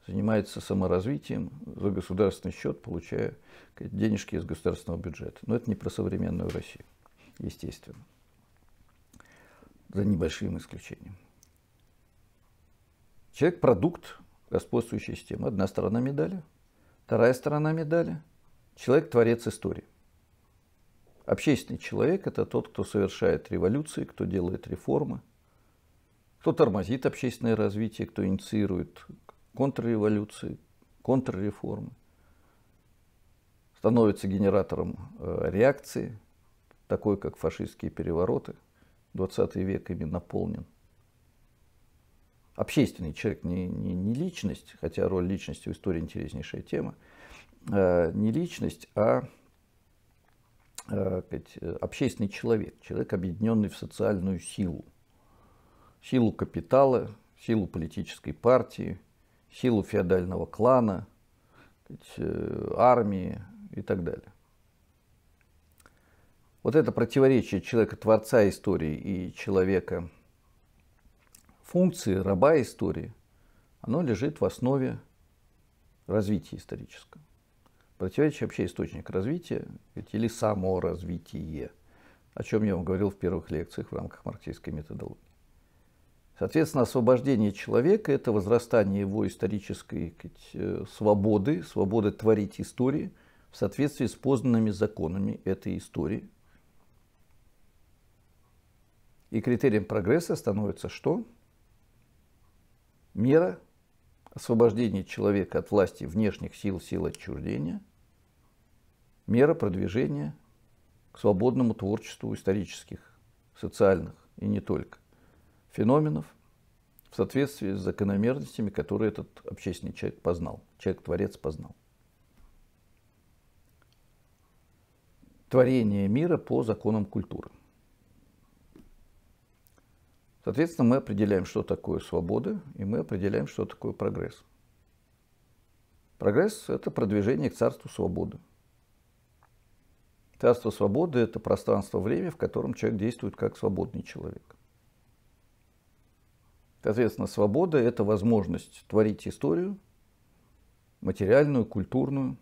занимается саморазвитием за государственный счет, получая денежки из государственного бюджета. Но это не про современную Россию, естественно. За небольшим исключением. Человек – продукт господствующей системы. Одна сторона медали. Вторая сторона медали – человек – творец истории. Общественный человек – это тот, кто совершает революции, кто делает реформы, кто тормозит общественное развитие, кто инициирует контрреволюции, контрреформы, становится генератором э, реакции, такой как фашистские перевороты. 20 век ими наполнен. Общественный человек, не, не, не личность, хотя роль личности в истории интереснейшая тема, э, не личность, а Э, э, общественный человек, человек, объединенный в социальную силу. Силу капитала, силу политической партии, силу феодального клана, э, армии и так далее. Вот это противоречие человека-творца истории и человека функции раба истории, оно лежит в основе развития исторического. Противоречие вообще источник развития или само развитие, о чем я вам говорил в первых лекциях в рамках марксистской методологии. Соответственно, освобождение человека – это возрастание его исторической сказать, э, свободы, свободы творить истории в соответствии с познанными законами этой истории. И критерием прогресса становится что? Мера освобождения человека от власти внешних сил, сил отчуждения – мера продвижения к свободному творчеству исторических, социальных и не только феноменов в соответствии с закономерностями, которые этот общественный человек познал, человек-творец познал. Творение мира по законам культуры. Соответственно, мы определяем, что такое свобода, и мы определяем, что такое прогресс. Прогресс – это продвижение к царству свободы – Царство свободы – это пространство, время, в котором человек действует как свободный человек. Соответственно, свобода – это возможность творить историю, материальную, культурную,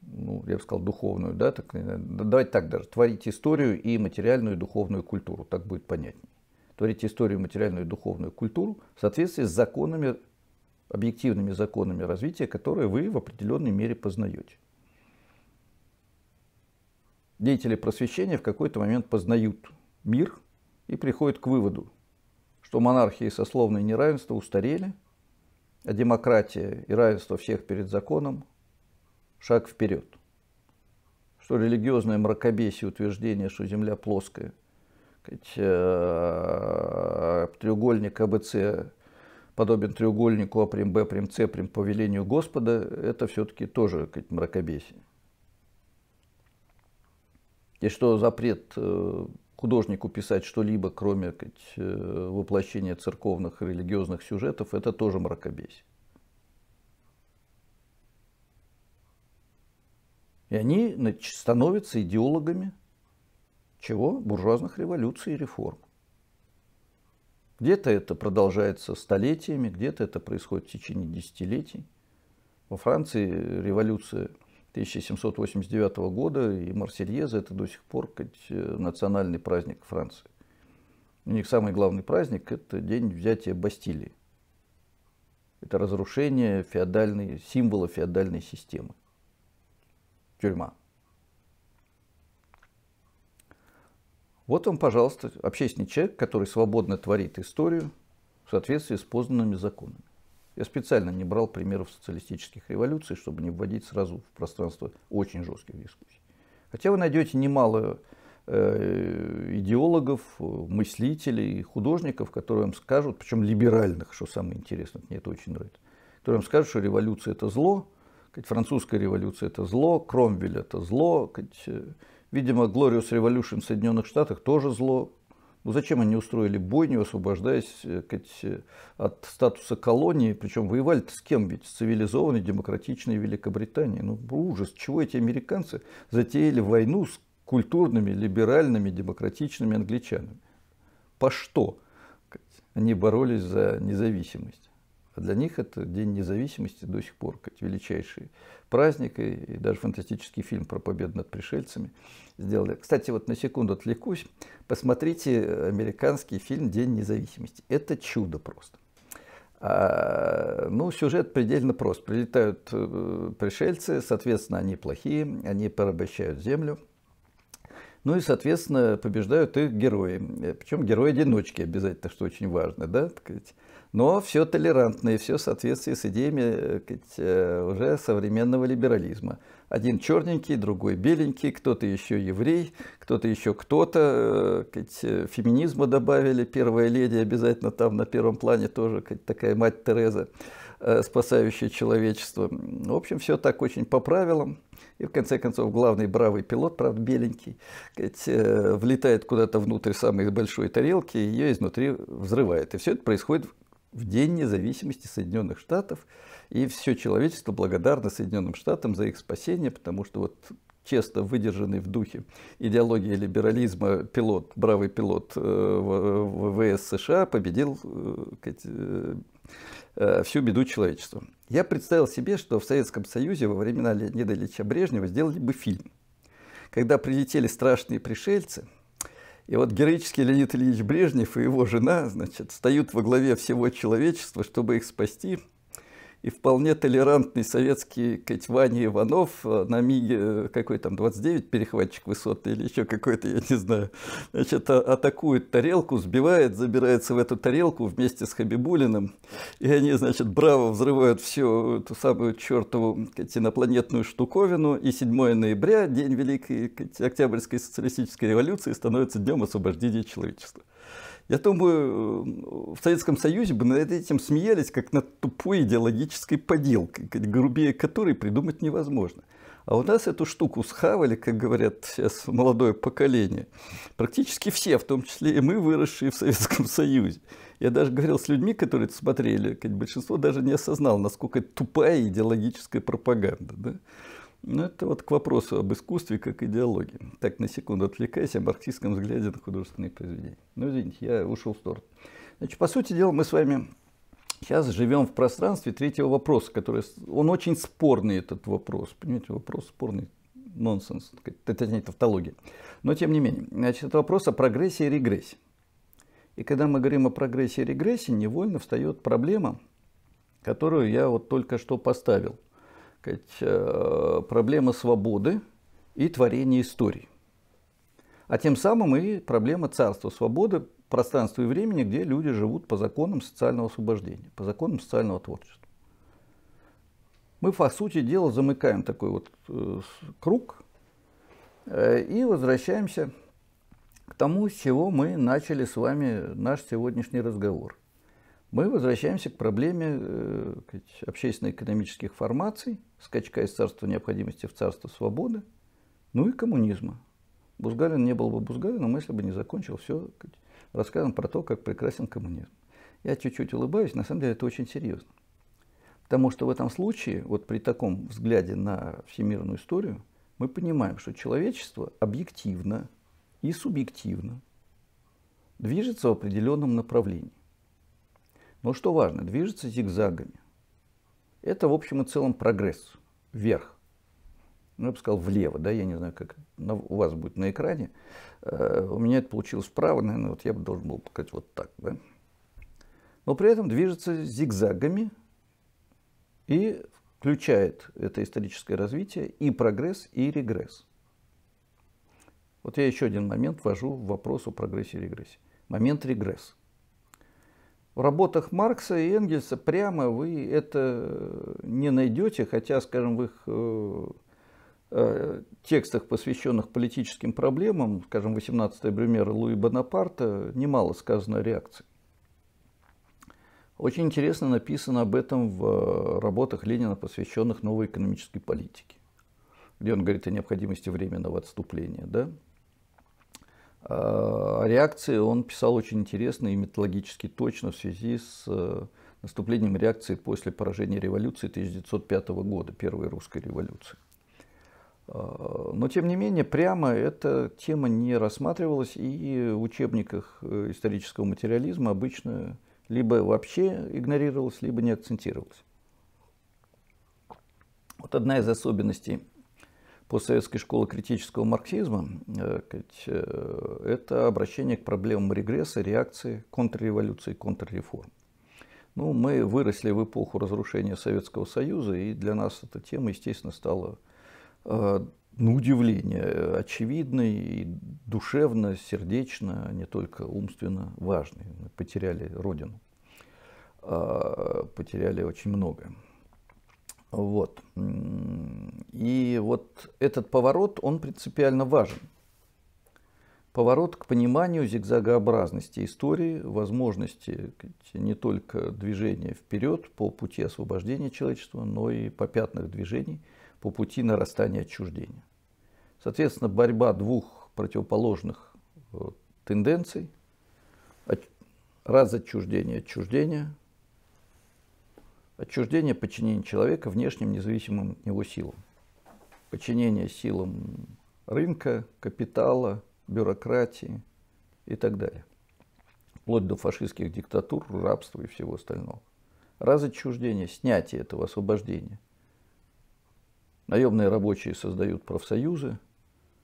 ну, я бы сказал, духовную, да, так, э, давайте так даже, творить историю и материальную и духовную культуру, так будет понятнее. Творить историю, материальную и духовную культуру в соответствии с законами, объективными законами развития, которые вы в определенной мере познаете деятели просвещения в какой-то момент познают мир и приходят к выводу, что монархии и сословные неравенства устарели, а демократия и равенство всех перед законом – шаг вперед. Что религиозное мракобесие утверждение, что Земля плоская, э, треугольник АБЦ подобен треугольнику А прим Б прим С прим по велению Господа, это все-таки тоже как мракобесие. И что запрет э, художнику писать что-либо, кроме как, э, воплощения церковных и религиозных сюжетов, это тоже мракобесие. И они становятся идеологами чего? Буржуазных революций и реформ. Где-то это продолжается столетиями, где-то это происходит в течение десятилетий. Во Франции революция 1789 года, и Марсельеза это до сих пор как, э, национальный праздник Франции. У них самый главный праздник – это день взятия Бастилии. Это разрушение феодальной, символа феодальной системы. Тюрьма. Вот вам, пожалуйста, общественный человек, который свободно творит историю в соответствии с познанными законами. Я специально не брал примеров социалистических революций, чтобы не вводить сразу в пространство очень жестких дискуссий. Хотя вы найдете немало э, идеологов, мыслителей, художников, которые вам скажут, причем либеральных, что самое интересное, мне это очень нравится, которые вам скажут, что революция это зло, французская революция это зло, Кромвель это зло, э, видимо, Glorious Revolution в Соединенных Штатах тоже зло, ну зачем они устроили бойню, освобождаясь сказать, э, э, от статуса колонии? Причем воевали с кем ведь? С цивилизованной, демократичной Великобританией. Ну ужас, чего эти американцы затеяли войну с культурными, либеральными, демократичными англичанами? По что? Они боролись за независимость. А для них это День независимости до сих пор, как величайший праздник. И, даже фантастический фильм про победу над пришельцами сделали. Кстати, вот на секунду отвлекусь. Посмотрите американский фильм «День независимости». Это чудо просто. А, ну, сюжет предельно прост. Прилетают э, пришельцы, соответственно, они плохие, они порабощают землю. Ну и, соответственно, побеждают их герои. Причем герои-одиночки обязательно, что очень важно, да, так сказать но все толерантное, все в соответствии с идеями сказать, э, э, уже современного либерализма. Один черненький, другой беленький, кто-то еще еврей, кто-то еще кто-то. Э, феминизма добавили, первая леди обязательно там на первом плане тоже сказать, такая мать Тереза, спасающая человечество. В общем, все так очень по правилам. И в конце концов главный бравый пилот, правда беленький, сказать, влетает куда-то внутрь самой большой тарелки, и ее изнутри взрывает. И все это происходит в День независимости Соединенных Штатов. И все человечество благодарно Соединенным Штатам за их спасение, потому что вот честно выдержанный в духе идеологии либерализма пилот, бравый пилот э, ВВС США победил э, э, всю беду человечества. Я представил себе, что в Советском Союзе во времена Леонида Ильича Брежнева сделали бы фильм. Когда прилетели страшные пришельцы – и вот героический Леонид Ильич Брежнев и его жена, значит, стоят во главе всего человечества, чтобы их спасти – и вполне толерантный советский Кать Ваня Иванов э, на Миге, э, какой там, 29, перехватчик высотный или еще какой-то, я не знаю, значит, а, атакует тарелку, сбивает, забирается в эту тарелку вместе с Хабибулиным, и они, значит, браво взрывают всю эту самую чертову сказать, инопланетную штуковину, и 7 ноября, день Великой сказать, Октябрьской социалистической революции, становится днем освобождения человечества. Я думаю, э, в Советском Союзе бы над этим смеялись, как над тупой идеологической поделкой, грубее которой придумать невозможно. А у нас эту штуку схавали, как говорят сейчас молодое поколение, практически все, в том числе и мы, выросшие в Советском Союзе. Я даже говорил с людьми, которые это смотрели, большинство даже не осознал, насколько это тупая идеологическая пропаганда. Да? Ну это вот к вопросу об искусстве как идеологии. Так, на секунду отвлекаясь о марксистском взгляде на художественные произведения. Ну, извините, я ушел в сторону. Значит, по сути дела, мы с вами сейчас живем в пространстве третьего вопроса, который, он очень спорный, этот вопрос. Понимаете, вопрос спорный, нонсенс, это не тавтология. Но, тем не менее, значит, это вопрос о прогрессии и регрессии. И когда мы говорим о прогрессии и регрессии, невольно встает проблема, которую я вот только что поставил сказать, э, проблема свободы и творения истории. А тем самым и проблема царства свободы, пространства и времени, где люди живут по законам социального освобождения, по законам социального творчества. Мы, по сути дела, замыкаем такой вот э, круг э, и возвращаемся к тому, с чего мы начали с вами наш сегодняшний разговор – мы возвращаемся к проблеме э, общественно-экономических формаций, скачка из царства необходимости в царство свободы, ну и коммунизма. Бузгалин не был бы Бузгалином, если бы не закончил все рассказом про то, как прекрасен коммунизм. Я чуть-чуть улыбаюсь, на самом деле это очень серьезно. Потому что в этом случае, вот при таком взгляде на всемирную историю, мы понимаем, что человечество объективно и субъективно движется в определенном направлении. Но что важно, движется зигзагами. Это, в общем и целом, прогресс вверх. Ну, я бы сказал, влево, да, я не знаю, как на, у вас будет на экране. Э, у меня это получилось вправо, наверное, вот я бы должен был показать вот так, да. Но при этом движется зигзагами и включает это историческое развитие и прогресс, и регресс. Вот я еще один момент ввожу в вопрос о прогрессе и регрессе. Момент регресса. В работах Маркса и Энгельса прямо вы это не найдете, хотя, скажем, в их э, э, текстах, посвященных политическим проблемам, скажем, 18 й Брюмера Луи Бонапарта, немало сказано о реакции. Очень интересно написано об этом в э, работах Ленина, посвященных новой экономической политике, где он говорит о необходимости временного отступления. Да? Э, реакции он писал очень интересно и методологически точно в связи с э, наступлением реакции после поражения революции 1905 года, первой русской революции. Э, но, тем не менее, прямо эта тема не рассматривалась, и в учебниках исторического материализма обычно либо вообще игнорировалась, либо не акцентировалась. Вот одна из особенностей постсоветской школы критического марксизма, э, э, это обращение к проблемам регресса, реакции, контрреволюции, контрреформ. Ну, мы выросли в эпоху разрушения Советского Союза, и для нас эта тема, естественно, стала э, на удивление очевидной и душевно, сердечно, не только умственно важной. Мы потеряли родину, а, потеряли очень многое. Вот. И вот этот поворот, он принципиально важен. Поворот к пониманию зигзагообразности истории, возможности не только движения вперед по пути освобождения человечества, но и попятных движений по пути нарастания отчуждения. Соответственно, борьба двух противоположных э, тенденций, раз отчуждение, отчуждение – Отчуждение подчинения человека внешним независимым его силам. Подчинение силам рынка, капитала, бюрократии и так далее. Вплоть до фашистских диктатур, рабства и всего остального. Разотчуждение, снятие этого освобождения. Наемные рабочие создают профсоюзы,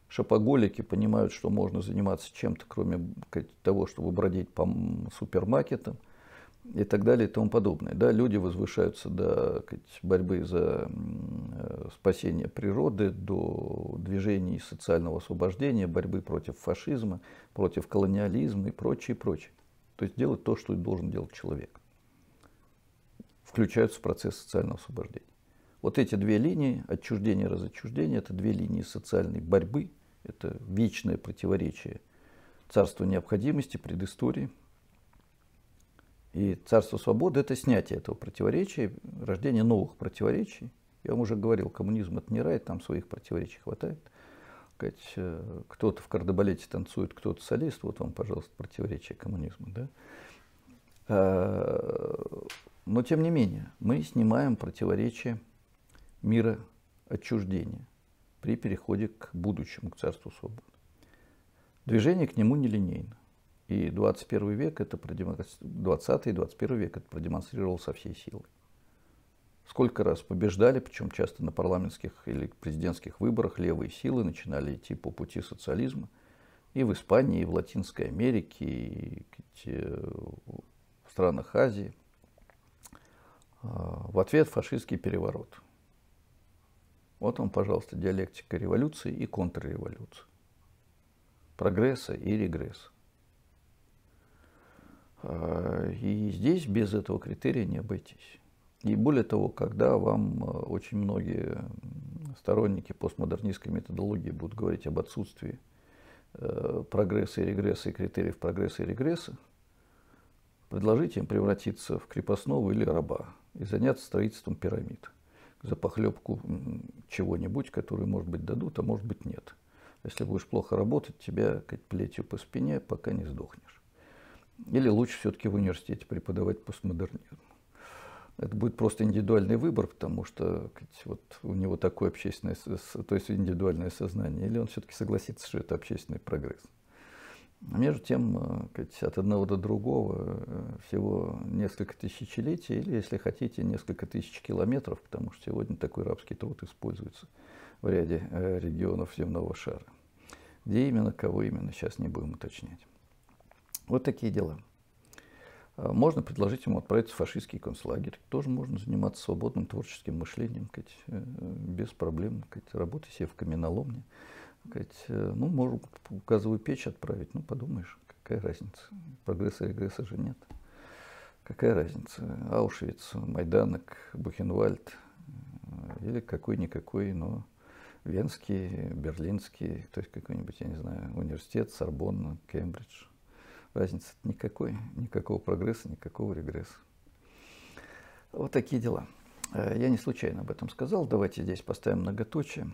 шопоголики понимают, что можно заниматься чем-то, кроме того, чтобы бродить по супермаркетам – и так далее и тому подобное. Да, люди возвышаются до борьбы за э, спасение природы, до движений социального освобождения, борьбы против фашизма, против колониализма и прочее, прочее. То есть делать то, что должен делать человек. Включаются в процесс социального освобождения. Вот эти две линии, отчуждение и разотчуждение, это две линии социальной борьбы, это вечное противоречие царства необходимости, предыстории – и царство свободы – это снятие этого противоречия, рождение новых противоречий. Я вам уже говорил, коммунизм – это не рай, там своих противоречий хватает. Э, кто-то в кардебалете танцует, кто-то солист, вот вам, пожалуйста, противоречие коммунизма. Да? Э, но тем не менее, мы снимаем противоречие мира отчуждения при переходе к будущему, к царству свободы. Движение к нему нелинейно. И 21 век это продемонстрировал, 20 и 21 век это продемонстрировал со всей силой. Сколько раз побеждали, причем часто на парламентских или президентских выборах левые силы начинали идти по пути социализма. И в Испании, и в Латинской Америке, и э, в странах Азии. А, в ответ фашистский переворот. Вот вам, пожалуйста, диалектика революции и контрреволюции. Прогресса и регресса. Э, и здесь без этого критерия не обойтись. И более того, когда вам э, очень многие сторонники постмодернистской методологии будут говорить об отсутствии э, прогресса и регресса и критериев прогресса и регресса, предложите им превратиться в крепостного или раба и заняться строительством пирамид за похлебку чего-нибудь, которое, может быть, дадут, а может быть, нет. Если будешь плохо работать, тебя плетью по спине, пока не сдохнешь. Или лучше все-таки в университете преподавать постмодернизм. Это будет просто индивидуальный выбор, потому что вот у него такое общественное, то есть индивидуальное сознание, или он все-таки согласится, что это общественный прогресс. А между тем, э, от одного до другого э, всего несколько тысячелетий, или, если хотите, несколько тысяч километров, потому что сегодня такой рабский труд используется в ряде э, регионов земного шара. Где именно, кого именно, сейчас не будем уточнять. Вот такие дела. А, можно предложить ему отправиться в фашистский концлагерь. Тоже можно заниматься свободным творческим мышлением, э, без проблем, работать себе в каменоломне. Э, ну, может, газовую печь отправить, ну, подумаешь, какая разница. Прогресса и регресса же нет. Какая разница? Аушвиц, Майданок, Бухенвальд э, или какой-никакой, но венский, берлинский, то есть какой-нибудь, я не знаю, университет, Сорбонна, Кембридж – разницы никакой, никакого прогресса, никакого регресса. Вот такие дела. Э, я не случайно об этом сказал. Давайте здесь поставим многоточие.